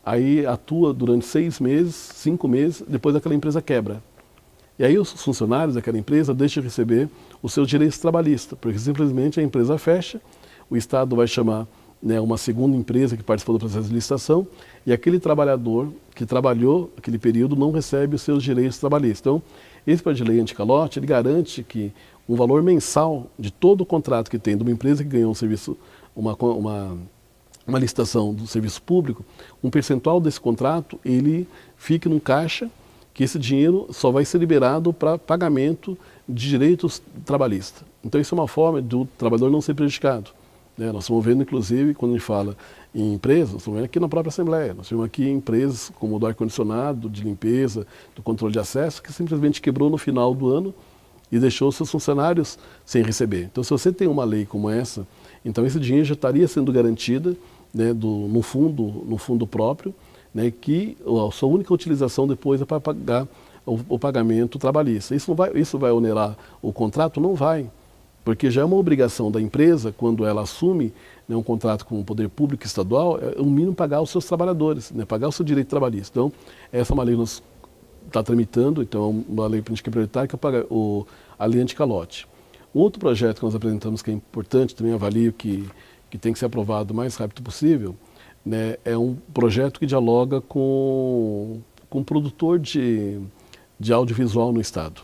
aí atua durante seis meses, cinco meses, depois aquela empresa quebra. E aí os funcionários daquela empresa deixam de receber os seus direitos trabalhistas, porque simplesmente a empresa fecha, o Estado vai chamar né, uma segunda empresa que participou do processo de licitação e aquele trabalhador que trabalhou aquele período não recebe os seus direitos trabalhistas. Então, esse projeto de lei anticalote ele garante que um valor mensal de todo o contrato que tem de uma empresa que ganhou um serviço, uma, uma, uma licitação do serviço público, um percentual desse contrato ele fique num caixa que esse dinheiro só vai ser liberado para pagamento de direitos trabalhistas. Então isso é uma forma do trabalhador não ser prejudicado. Né? Nós estamos vendo, inclusive, quando a gente fala em empresas, nós estamos vendo aqui na própria Assembleia, nós temos aqui empresas como o do ar-condicionado, de limpeza, do controle de acesso, que simplesmente quebrou no final do ano e deixou seus funcionários sem receber. Então, se você tem uma lei como essa, então esse dinheiro já estaria sendo garantido né, do, no, fundo, no fundo próprio, né, que a sua única utilização depois é para pagar o, o, pagamento trabalhista. Isso, não vai, isso vai onerar o contrato? Não vai, porque já é uma obrigação da empresa, quando ela assume né, um contrato com o poder público estadual, é, é o mínimo pagar os seus trabalhadores, né, pagar o seu direito trabalhista. Então, essa é uma lei que nós está tramitando, então é uma lei política é prioritária que é o, a lei anticalote. Um outro projeto que nós apresentamos que é importante, também avalio que, que tem que ser aprovado o mais rápido possível, né, é um projeto que dialoga com, com um produtor de, de audiovisual no Estado.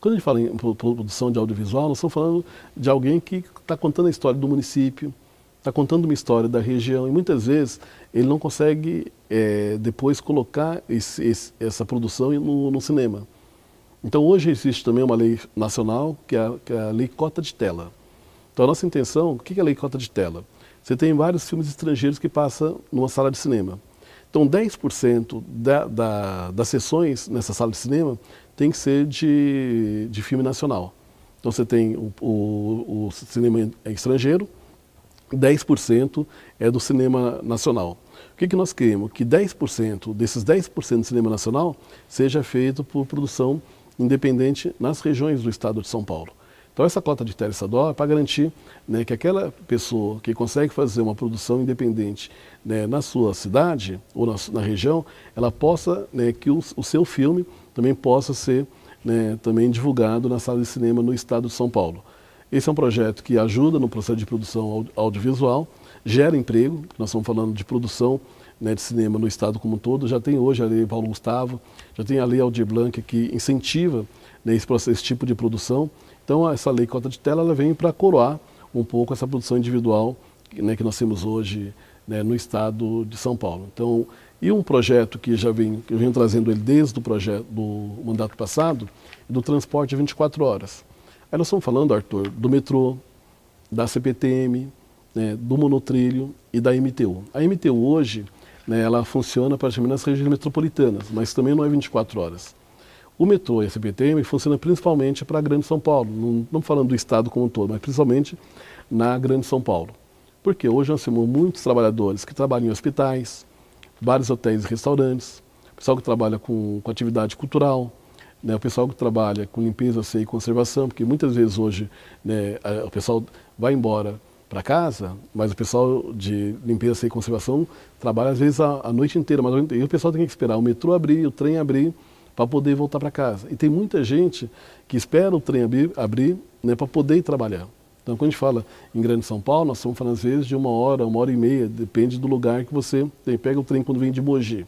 Quando a gente fala em produção de audiovisual, nós estamos falando de alguém que está contando a história do município, está contando uma história da região, e muitas vezes ele não consegue é, depois colocar esse, esse, essa produção no, no, cinema. Então hoje existe também uma lei nacional, que é a, que é a Lei Cota de Tela. Então a nossa intenção, o que é a Lei Cota de Tela? Você tem vários filmes estrangeiros que passam numa sala de cinema. Então, 10% da, da, das sessões nessa sala de cinema tem que ser de, de filme nacional. Então, você tem o, o, o cinema estrangeiro, 10% é do cinema nacional. O que, que nós queremos? Que 10% desses 10% do cinema nacional seja feito por produção independente nas regiões do estado de São Paulo. Então, essa cota de tarifa estadual é para garantir né, que aquela pessoa que consegue fazer uma produção independente né, na sua cidade ou na, na região, ela possa, né, que o, o, seu filme também possa ser né, também divulgado na sala de cinema no estado de São Paulo. Esse é um projeto que ajuda no processo de produção audio audiovisual, gera emprego, nós estamos falando de produção né, de cinema no estado como um todo, já tem hoje a lei Paulo Gustavo, já tem a lei Aldir Blanc que incentiva né, esse, esse, tipo de produção então, essa lei cota de tela ela vem para coroar um pouco essa produção individual né, que nós temos hoje né, no estado de São Paulo. Então, e um projeto que já vem, que eu venho trazendo ele desde o projeto do mandato passado, do transporte 24 horas. Aí nós estamos falando, Arthur, do metrô, da CPTM, né, do monotrilho e da MTU. A MTU hoje, né, ela funciona praticamente nas regiões metropolitanas, mas também não é 24 horas. O metrô e a CPTM funcionam principalmente para a Grande São Paulo, não, falando do Estado como um todo, mas principalmente na Grande São Paulo. Porque hoje nós temos muitos trabalhadores que trabalham em hospitais, vários hotéis e restaurantes, pessoal que trabalha com, com atividade cultural, né, o pessoal que trabalha com limpeza e conservação, porque muitas vezes hoje né, o pessoal vai embora para casa, mas o pessoal de limpeza e conservação trabalha às vezes a, a noite inteira, mas e o pessoal tem que esperar o metrô abrir, o trem abrir, para poder voltar para casa. E tem muita gente que espera o trem abrir, abrir né, para poder ir trabalhar. Então, quando a gente fala em Grande São Paulo, nós estamos falando às vezes de uma hora, uma hora e meia, depende do lugar que você tem. Pega o trem quando vem de Mogi.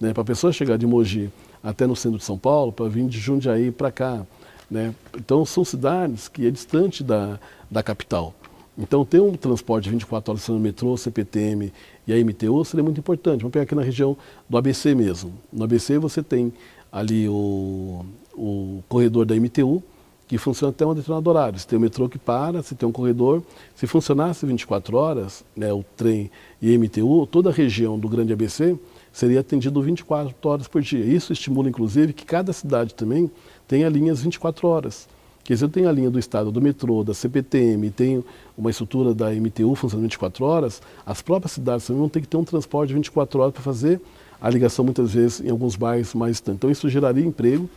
Né, para a pessoa chegar de Mogi até no centro de São Paulo, para vir de Jundiaí para cá. Né? Então, são cidades que é distante da, da capital. Então, ter um transporte de 24 horas no metrô, CPTM e a MTO seria muito importante. Vamos pegar aqui na região do ABC mesmo. No ABC você tem ali o, o corredor da MTU, que funciona até um determinado horário. Se tem o metrô que para, se tem um corredor. Se funcionasse 24 horas, né, o trem e a MTU, toda a região do Grande ABC seria atendido 24 horas por dia. Isso estimula, inclusive, que cada cidade também tenha linhas 24 horas. Quer dizer, tem a linha do Estado do metrô, da CPTM, tem uma estrutura da MTU funcionando 24 horas, as próprias cidades também vão ter que ter um transporte 24 horas para fazer a ligação muitas vezes em alguns bairros mais distantes. Então isso geraria emprego,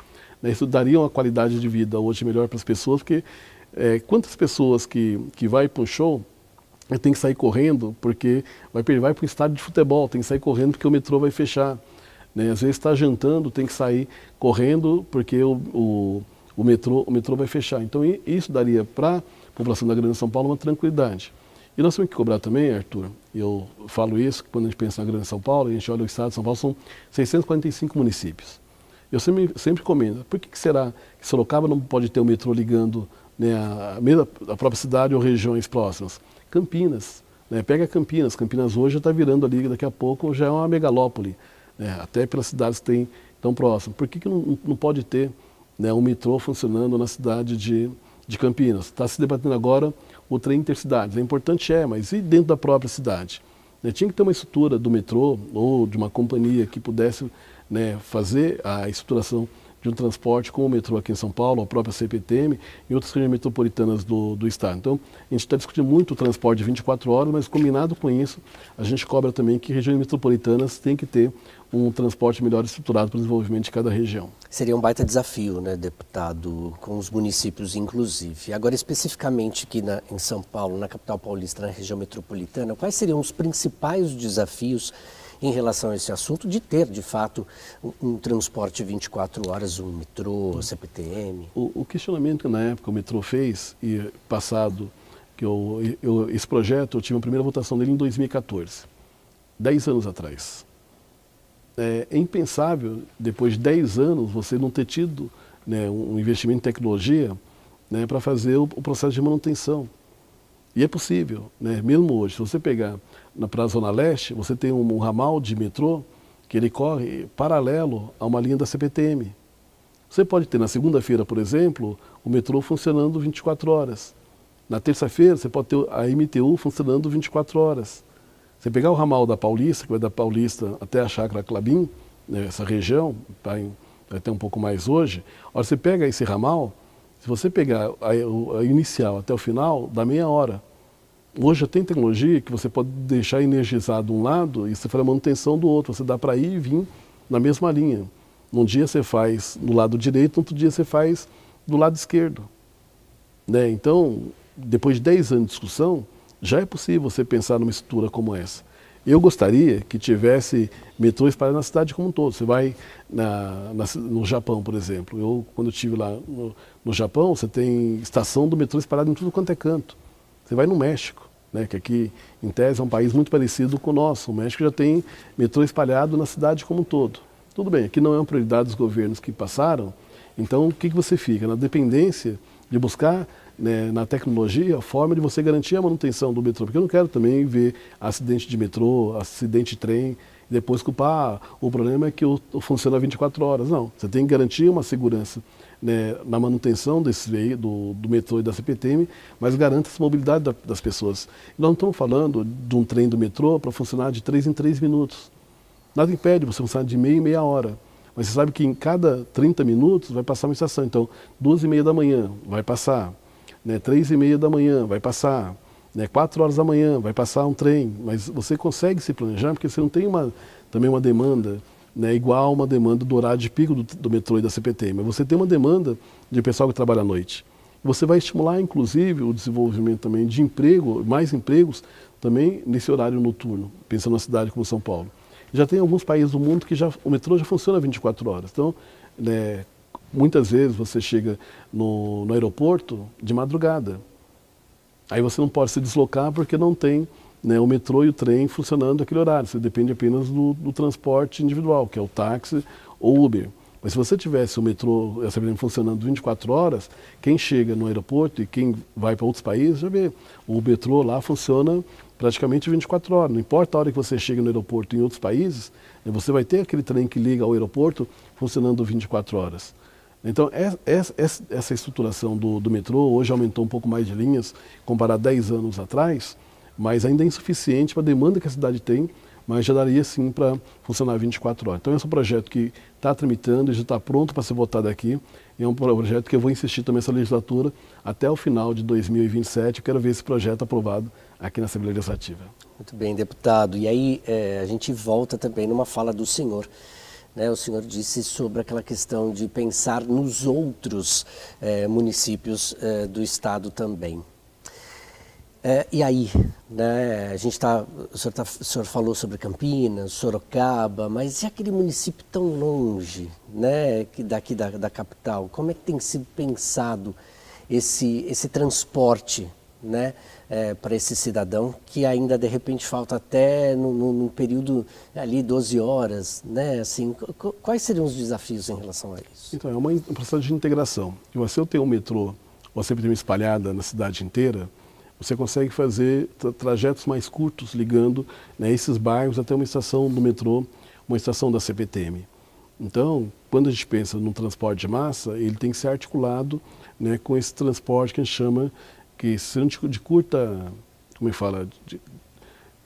né? isso daria uma qualidade de vida hoje melhor para as pessoas, porque é, quantas pessoas que, que vai para um show eh, tem que sair correndo porque vai, vai para o estádio de futebol, tem que sair correndo porque o metrô vai fechar. Né? Às vezes está jantando, tem que sair correndo porque o, o, o, metrô, o metrô vai fechar. Então isso daria para a população da Grande São Paulo uma tranquilidade. E nós temos que cobrar também, Arthur, eu falo isso quando a gente pensa na Grande São Paulo, a gente olha o estado de São Paulo, são 645 municípios. Eu sempre, sempre comento, por que, que será que Sorocaba não pode ter o um metrô ligando né, a, a, própria cidade ou regiões próximas? Campinas, né, pega Campinas, Campinas hoje já está virando ali, daqui a pouco já é uma megalópole, né, até pelas cidades que tem tão próximas. Por que, que não, não pode ter né, um metrô funcionando na cidade de, de Campinas? Está se debatendo agora o trem intercidades. É né? importante, é, mas e dentro da própria cidade? Né, tinha que ter uma estrutura do metrô ou de uma companhia que pudesse né, fazer a estruturação de um transporte como o metrô aqui em São Paulo, a própria CPTM e outras regiões metropolitanas do, do estado. Então, a gente está discutindo muito o transporte de 24 horas, mas combinado com isso, a gente cobra também que regiões metropolitanas têm que ter um transporte melhor estruturado para o desenvolvimento de cada região. Seria um baita desafio, né, deputado, com os municípios inclusive. Agora, especificamente aqui na, em São Paulo, na capital paulista, na região metropolitana, quais seriam os principais desafios em relação a esse assunto de ter, de fato, um, um transporte 24 horas, um metrô, CPTM? O, o, questionamento que na época o metrô fez, e passado que eu, eu, esse projeto, eu tive a primeira votação dele em 2014, 10 anos atrás é, é impensável, depois de 10 anos, você não ter tido né, um investimento em tecnologia né, para fazer o, o, processo de manutenção. E é possível, né? mesmo hoje. Se você pegar para a Zona Leste, você tem um, um ramal de metrô que ele corre paralelo a uma linha da CPTM. Você pode ter na segunda-feira, por exemplo, o metrô funcionando 24 horas. Na terça-feira, você pode ter a MTU funcionando 24 horas. Você pegar o ramal da Paulista, que vai da Paulista até a Chácara Clabim, né, essa região, tá tá até um pouco mais hoje, olha, você pega esse ramal, se você pegar a, a inicial até o final, dá meia hora. Hoje tem tecnologia que você pode deixar energizado um lado e você faz a manutenção do outro. Você dá para ir e vir na mesma linha. Num dia você faz no lado direito, no outro dia você faz do lado esquerdo. Né? Então, depois de 10 anos de discussão, já é possível você pensar numa estrutura como essa. Eu gostaria que tivesse metrô espalhado na cidade como um todo. Você vai na, na, no Japão, por exemplo. Eu, quando estive lá no, no, Japão, você tem estação do metrô espalhada em tudo quanto é canto. Você vai no México, né, que aqui, em tese, é um país muito parecido com o nosso. O México já tem metrô espalhado na cidade como um todo. Tudo bem, aqui não é uma prioridade dos governos que passaram. Então, o que, que você fica? Na dependência de buscar né, na tecnologia a forma de você garantir a manutenção do metrô, porque eu não quero também ver acidente de metrô, acidente de trem, e depois culpar ah, o problema é que o, o funciona 24 horas. Não, você tem que garantir uma segurança né, na manutenção desse veio, do, do metrô e da CPTM, mas garanta essa mobilidade da, das pessoas. Nós não estamos falando de um trem do metrô para funcionar de 3 em 3 minutos. Nada impede você funcionar de meia e meia hora. Mas você sabe que em cada 30 minutos vai passar uma estação. Então, duas e meia da manhã vai passar né, três e meia da manhã vai passar, né, quatro horas da manhã vai passar um trem, mas você consegue se planejar porque você não tem uma, também uma demanda né, igual uma demanda do horário de pico do, do metrô e da CPT, mas você tem uma demanda de pessoal que trabalha à noite. Você vai estimular, inclusive, o desenvolvimento também de emprego, mais empregos, também nesse horário noturno, pensando na cidade como São Paulo. Já tem alguns países do mundo que já, o metrô já funciona 24 horas. Então, né, Muitas vezes você chega no, no aeroporto de madrugada. Aí você não pode se deslocar porque não tem né, o metrô e o trem funcionando naquele horário. Você depende apenas do, do transporte individual, que é o táxi ou Uber. Mas se você tivesse o metrô essa funcionando 24 horas, quem chega no aeroporto e quem vai para outros países já vê. O metrô lá funciona praticamente 24 horas. Não importa a hora que você chega no aeroporto em outros países, né, você vai ter aquele trem que liga ao aeroporto funcionando 24 horas. Então, é, é, é, essa, estruturação do, do, metrô hoje aumentou um pouco mais de linhas comparado a 10 anos atrás, mas ainda é insuficiente para a demanda que a cidade tem, mas já daria sim para funcionar 24 horas. Então, esse é um projeto que está tramitando, já está pronto para ser votado aqui. É um projeto que eu vou insistir também nessa legislatura até o final de 2027. Eu quero ver esse projeto aprovado aqui na Assembleia Legislativa. Muito bem, deputado. E aí, é, a gente volta também numa fala do senhor né, o senhor disse sobre aquela questão de pensar nos outros eh, municípios eh, do estado também. É, e aí, né, a gente está, o, tá, o, senhor falou sobre Campinas, Sorocaba, mas e aquele município tão longe, né, que daqui da, da capital? Como é que tem sido pensado esse, esse transporte, né, é, para esse cidadão que ainda de repente falta até no período ali 12 horas, né? Assim, quais seriam os desafios em relação a isso? Então é uma, um processo de integração. E você tem um metrô, você tem uma espalhada na cidade inteira, você consegue fazer trajetos mais curtos ligando né, esses bairros até uma estação do metrô, uma estação da CPTM. Então, quando a gente pensa no transporte de massa, ele tem que ser articulado né, com esse transporte que a gente chama que cirante de curta, como fala, de,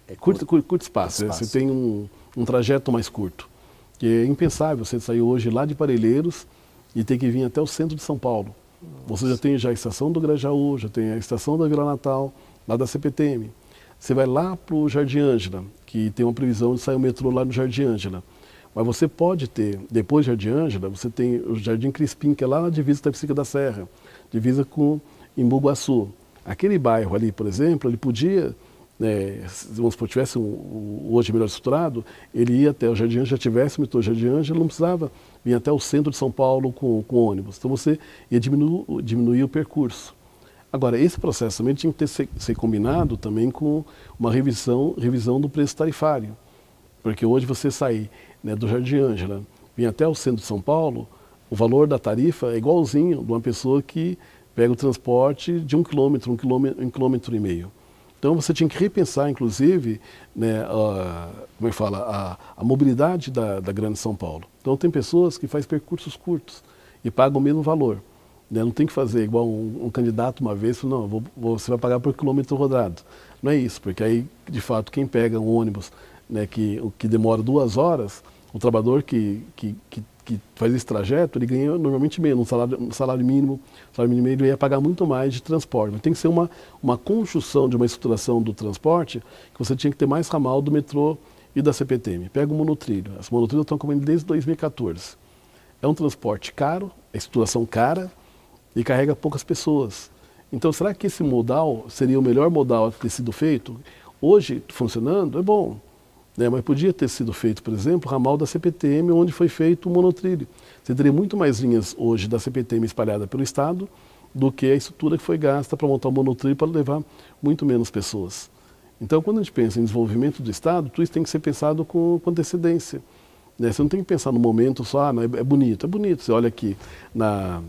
é curto, curto, curto espaço. Né? espaço. Você tem um, um, trajeto mais curto. Que é impensável você sair hoje lá de Parelheiros e ter que vir até o centro de São Paulo. Nossa. Você já tem já a estação do Grajaú, já tem a estação da Vila Natal, lá da CPTM. Você vai lá para o Jardim Ângela, que tem uma previsão de sair o metrô lá no Jardim Ângela. Mas você pode ter, depois do Jardim Ângela, você tem o Jardim Crispim, que é lá na divisa da Psica da Serra, divisa com Imbuguaçu aquele bairro ali, por exemplo, ele podia, né, se vamos supor, tivesse um, hoje melhor estruturado, ele ia até o Jardim Ângela, já tivesse o metrô Jardim Ângela, não precisava vir até o centro de São Paulo com, com ônibus. Então você ia diminuir o percurso. Agora, esse processo também tinha que ter, ser, ser combinado também com uma revisão, revisão do preço tarifário. Porque hoje você sair né, do Jardim Ângela, vir até o centro de São Paulo, o valor da tarifa é igualzinho de uma pessoa que pega o transporte de um quilômetro, um quilômetro, um quilômetro e meio. Então você tinha que repensar, inclusive, né, a, como é fala, a, a mobilidade da, da, Grande São Paulo. Então tem pessoas que fazem percursos curtos e pagam o mesmo valor. Né? Não tem que fazer igual um, um candidato uma vez, não, vou, você vai pagar por quilômetro rodado. Não é isso, porque aí, de fato, quem pega um ônibus né, que, que demora duas horas, o trabalhador que, que, que que faz esse trajeto, ele ganha normalmente menos, um salário, um salário mínimo, salário mínimo ele ia pagar muito mais de transporte. Mas tem que ser uma, uma construção de uma estruturação do transporte que você tinha que ter mais ramal do metrô e da CPTM. Pega o monotrilho. As monotrilhas estão comendo desde 2014. É um transporte caro, é estruturação cara e carrega poucas pessoas. Então, será que esse modal seria o melhor modal a ter sido feito? Hoje, funcionando, é bom. Né? Mas podia ter sido feito, por exemplo, o ramal da CPTM, onde foi feito o monotrilho. Você teria muito mais linhas hoje da CPTM espalhada pelo Estado do que a estrutura que foi gasta para montar o monotrilho para levar muito menos pessoas. Então, quando a gente pensa em desenvolvimento do Estado, tudo isso tem que ser pensado com, com antecedência. Né? Você não tem que pensar no momento só, ah, é, é bonito. É bonito. Você olha aqui na,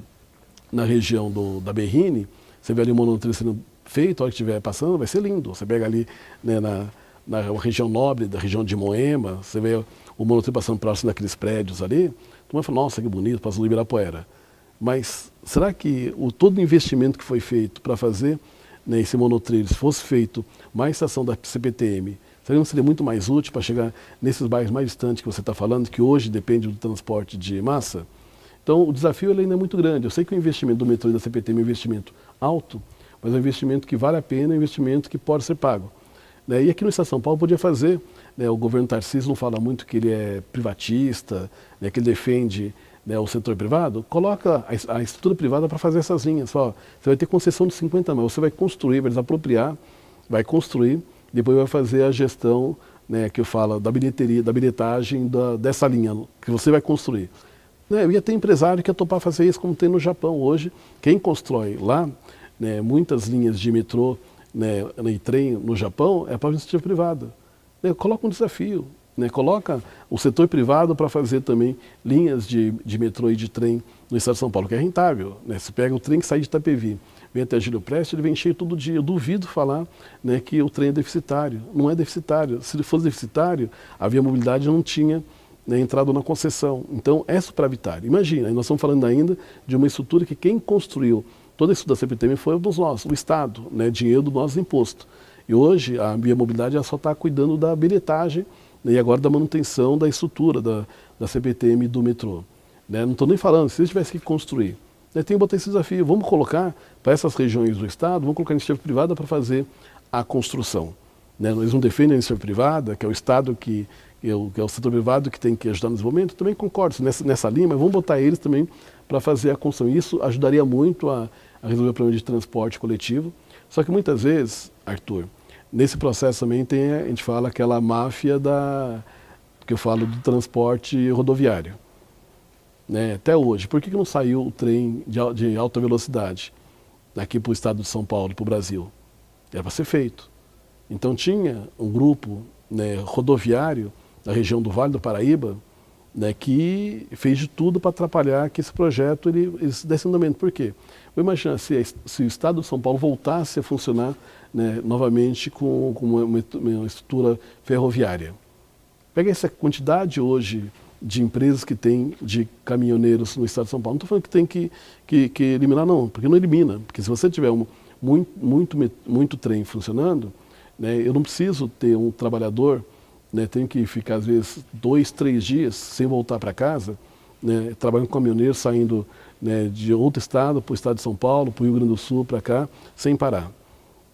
na região do, da Berrine, você vê ali o monotrilho sendo feito, a hora que estiver passando, vai ser lindo. Você pega ali né, na, na região nobre, da região de Moema, você vê o monotrem passando próximo assim, daqueles prédios ali, Tu mundo fala, nossa, que bonito, passa do Ibirapuera. Mas será que o todo o investimento que foi feito para fazer né, esse monotrilho, se fosse feito mais estação da CPTM, seria, seria muito mais útil para chegar nesses bairros mais distantes que você está falando, que hoje depende do transporte de massa? Então, o desafio ainda é muito grande. Eu sei que o investimento do metrô e da CPTM é um investimento alto, mas é um investimento que vale a pena, é um investimento que pode ser pago. Né? E aqui no Estado de São Paulo podia fazer. Né? O governo Tarcísio não fala muito que ele é privatista, né? que ele defende né? o setor privado. Coloca a, a estrutura privada para fazer essas linhas. Fala, você vai ter concessão de 50 mil, você vai construir, vai desapropriar, vai construir, depois vai fazer a gestão né? que eu falo da bilheteria, da bilhetagem da, dessa linha que você vai construir. Né? Eu ia ter empresário que ia topar fazer isso, como tem no Japão hoje. Quem constrói lá né, muitas linhas de metrô né, né trem no Japão é para a iniciativa privada. Né, coloca um desafio, né, coloca o setor privado para fazer também linhas de, de metrô e de trem no estado de São Paulo, que é rentável. Né? Você pega o trem que sai de Itapevi, vem até Gílio Preste, ele vem cheio todo dia. Eu duvido falar né, que o trem é deficitário. Não é deficitário. Se ele fosse deficitário, a Via Mobilidade não tinha né, entrado na concessão. Então, é supravitário. Imagina, nós estamos falando ainda de uma estrutura que quem construiu Todo isso da CPTM foi dos nossos, do Estado, né, dinheiro do nosso imposto. E hoje a Biomobilidade só está cuidando da bilhetagem né, e agora da manutenção da estrutura da, da CPTM do metrô. Né, não estou nem falando, se eles tivessem que construir, né, tem que botar esse desafio. Vamos colocar para essas regiões do Estado, vamos colocar a iniciativa privada para fazer a construção. Né, eles não defendem a iniciativa privada, que é o Estado que, é que é o setor privado que tem que ajudar no desenvolvimento, também concordo nessa, nessa linha, mas vamos botar eles também para fazer a construção. Isso ajudaria muito a, a, resolver o problema de transporte coletivo. Só que muitas vezes, Arthur, nesse processo também tem, a gente fala aquela máfia da, que eu falo do transporte rodoviário. Né? Até hoje, por que, que não saiu o trem de, de alta velocidade daqui para o estado de São Paulo, para o Brasil? Era para ser feito. Então tinha um grupo né, rodoviário da região do Vale do Paraíba, né, que fez de tudo para atrapalhar que esse projeto ele, ele desse andamento. Por quê? Eu imagino se, se, o Estado de São Paulo voltasse a funcionar né, novamente com, com uma, uma, estrutura ferroviária. Pega essa quantidade hoje de empresas que tem de caminhoneiros no Estado de São Paulo. Não estou falando que tem que, que, que, eliminar, não, porque não elimina. Porque se você tiver um, muito, muito, muito trem funcionando, né, eu não preciso ter um trabalhador né, tem que ficar às vezes dois, três dias sem voltar para casa, né, trabalhando com caminhoneiro, saindo né, de outro estado para o estado de São Paulo, para o Rio Grande do Sul, para cá, sem parar.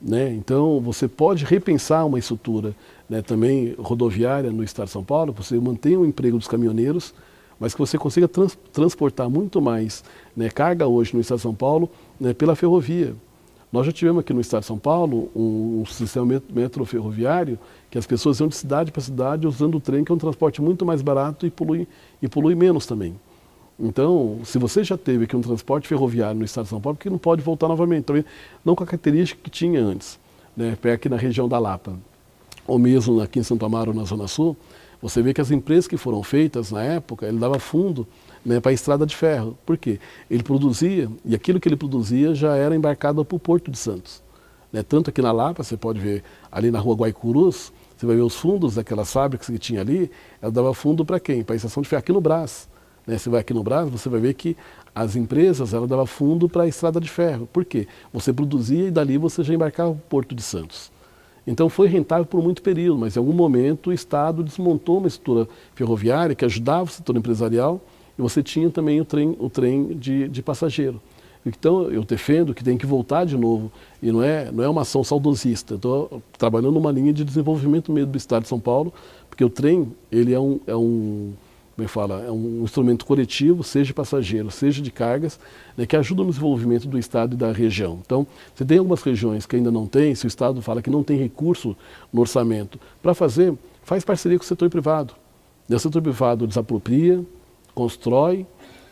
Né? Então, você pode repensar uma estrutura né, também rodoviária no estado de São Paulo, você mantém o emprego dos caminhoneiros, mas que você consiga trans transportar muito mais né, carga hoje no estado de São Paulo né, pela ferrovia. Nós já tivemos aqui no estado de São Paulo um, um sistema metroferroviário que as pessoas iam de cidade para cidade usando o trem, que é um transporte muito mais barato e polui, e polui menos também. Então, se você já teve aqui um transporte ferroviário no estado de São Paulo, que não pode voltar novamente, também não com a característica que tinha antes, né, aqui na região da Lapa, ou mesmo aqui em Santo Amaro, na Zona Sul, você vê que as empresas que foram feitas na época, ele dava fundo né, para a estrada de ferro. Por quê? Ele produzia, e aquilo que ele produzia já era embarcado para o Porto de Santos. Né? Tanto aqui na Lapa, você pode ver ali na rua Guaicurus, você vai ver os fundos daquelas fábricas que tinha ali, ela dava fundo para quem? Para a estação de ferro aqui no Brás. Né? Você vai aqui no Brás, você vai ver que as empresas ela dava fundo para a estrada de ferro. Por quê? Você produzia e dali você já embarcava para o Porto de Santos. Então foi rentável por muito período, mas em algum momento o Estado desmontou uma estrutura ferroviária que ajudava o setor empresarial e você tinha também o trem, o trem de, de passageiro. Então eu defendo que tem que voltar de novo e não é, não é uma ação saudosista. Estou trabalhando numa linha de desenvolvimento mesmo do Estado de São Paulo, porque o trem ele é um, é um como ele é fala, é um instrumento coletivo, seja passageiro, seja de cargas, né, que ajuda no desenvolvimento do Estado e da região. Então, você tem algumas regiões que ainda não tem, se o Estado fala que não tem recurso no orçamento para fazer, faz parceria com o setor privado. Né, o setor privado desapropria, constrói,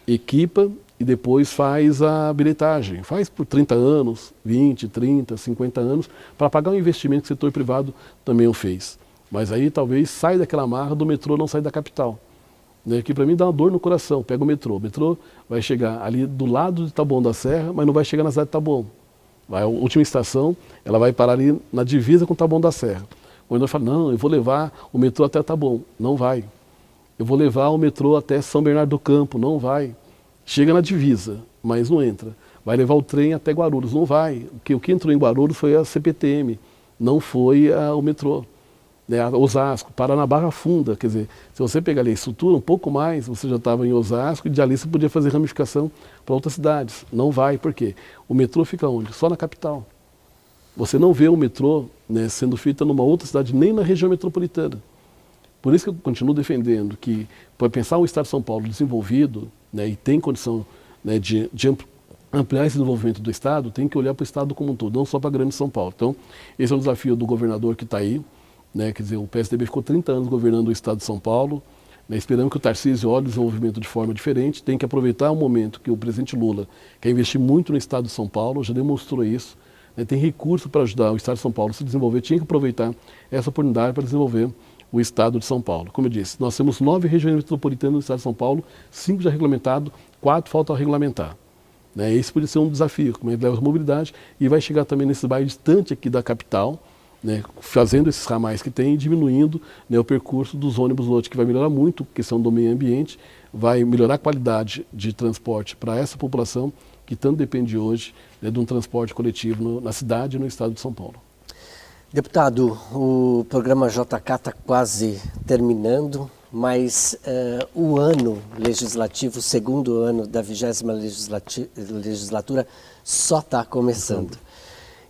equipa e depois faz a bilhetagem. Faz por 30 anos, 20, 30, 50 anos, para pagar o investimento que o setor privado também o fez. Mas aí talvez saia daquela marra do metrô, não sair da capital né, que para mim dá uma dor no coração. Pega o metrô, o metrô vai chegar ali do lado de Taboão da Serra, mas não vai chegar na cidade de Taboão. Vai, a última estação, ela vai parar ali na divisa com Taboão da Serra. O vendedor fala, não, eu vou levar o metrô até Taboão. Não vai. Eu vou levar o metrô até São Bernardo do Campo. Não vai. Chega na divisa, mas não entra. Vai levar o trem até Guarulhos. Não vai. O que, o que entrou em Guarulhos foi a CPTM, não foi a, ah, o metrô né, Osasco, Paraná Barra Funda. Quer dizer, se você pegar ali a estrutura um pouco mais, você já estava em Osasco e de ali você podia fazer ramificação para outras cidades. Não vai, por quê? O metrô fica onde? Só na capital. Você não vê o metrô né, sendo feito numa outra cidade, nem na região metropolitana. Por isso que eu continuo defendendo que, para pensar o Estado de São Paulo desenvolvido né, e tem condição né, de, de ampliar esse desenvolvimento do Estado, tem que olhar para o Estado como um todo, não só para a grande São Paulo. Então, esse é um desafio do governador que está aí, né? Quer dizer, o PSDB ficou 30 anos governando o estado de São Paulo. Né? Esperamos que o Tarcísio olhe o desenvolvimento de forma diferente. Tem que aproveitar o momento que o presidente Lula quer investir muito no estado de São Paulo, já demonstrou isso. Né? Tem recurso para ajudar o estado de São Paulo a se desenvolver. Tinha que aproveitar essa oportunidade para desenvolver o estado de São Paulo. Como eu disse, nós temos nove regiões metropolitanas no estado de São Paulo, cinco já regulamentado quatro faltam regulamentar. Né? Esse pode ser um desafio, como leva a mobilidade, e vai chegar também nesse bairro distante aqui da capital, né, fazendo esses ramais que tem e diminuindo né, o percurso dos ônibus lote, que vai melhorar muito a questão do meio ambiente, vai melhorar a qualidade de transporte para essa população que tanto depende hoje né, de um transporte coletivo no, na cidade e no estado de São Paulo. Deputado, o programa JK está quase terminando, mas uh, o ano legislativo, o segundo ano da vigésima legislatura, só está começando.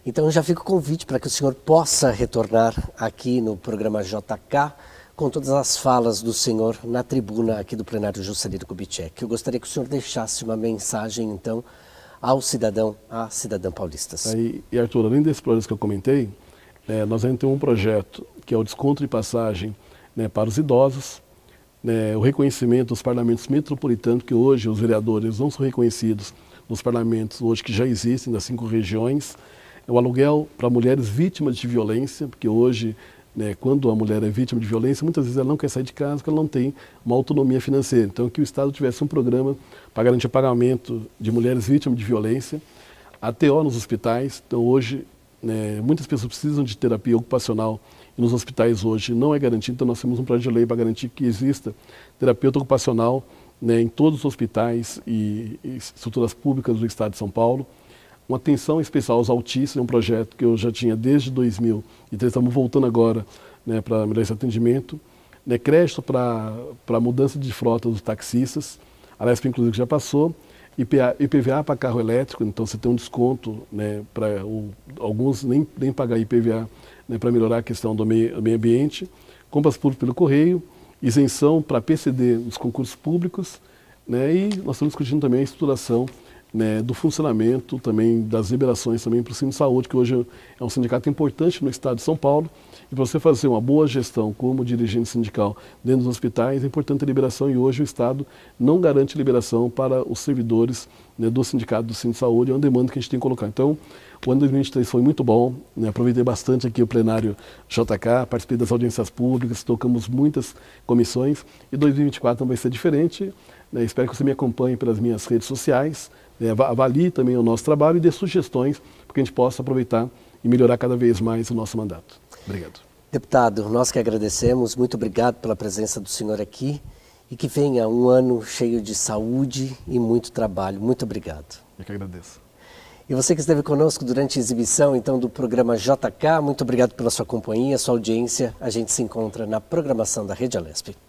Então já fica o convite para que o senhor possa retornar aqui no programa JK com todas as falas do senhor na tribuna aqui do plenário Juscelino Kubitschek. Eu gostaria que o senhor deixasse uma mensagem, então, ao cidadão, à cidadã paulista. Tá aí, e Arthur, além desses planos que eu comentei, é, nós ainda temos um projeto que é o desconto de passagem né, para os idosos, né, o reconhecimento dos parlamentos metropolitanos, que hoje os vereadores não são reconhecidos nos parlamentos hoje que já existem, nas cinco regiões, o aluguel para mulheres vítimas de violência, porque hoje, né, quando a mulher é vítima de violência, muitas vezes ela não quer sair de casa porque ela não tem uma autonomia financeira. Então, que o Estado tivesse um programa para garantir pagamento de mulheres vítimas de violência, ATO nos hospitais. Então, hoje, né, muitas pessoas precisam de terapia ocupacional e nos hospitais hoje não é garantido. Então, nós temos um projeto de lei para garantir que exista terapeuta ocupacional né, em todos os hospitais e, e estruturas públicas do Estado de São Paulo uma atenção especial aos autistas, é um projeto que eu já tinha desde 2000 e estamos voltando agora né, para melhorar esse atendimento. Né, crédito para a mudança de frota dos taxistas, a LESP inclusive já passou, IPA, IPVA para carro elétrico, então você tem um desconto né, para alguns nem, nem pagar IPVA né, para melhorar a questão do meio, meio ambiente, compras públicas pelo correio, isenção para PCD nos concursos públicos, né, e nós estamos discutindo também a estruturação né, do funcionamento também, das liberações também para o Centro de Saúde, que hoje é um sindicato importante no estado de São Paulo. E para você fazer uma boa gestão como dirigente sindical dentro dos hospitais, é importante a liberação e hoje o Estado não garante liberação para os servidores né, do sindicato do Centro de Saúde, é uma demanda que a gente tem que colocar. Então, o ano 2023 foi muito bom, né, aproveitei bastante aqui o plenário JK, participei das audiências públicas, tocamos muitas comissões e 2024 não vai ser diferente. Né, espero que você me acompanhe pelas minhas redes sociais, né, avalie também o nosso trabalho e dê sugestões para que a gente possa aproveitar e melhorar cada vez mais o nosso mandato. Obrigado. Deputado, nós que agradecemos, muito obrigado pela presença do senhor aqui e que venha um ano cheio de saúde e muito trabalho. Muito obrigado. Eu que agradeço. E você que esteve conosco durante a exibição então do programa JK, muito obrigado pela sua companhia, sua audiência. A gente se encontra na programação da Rede Alesp.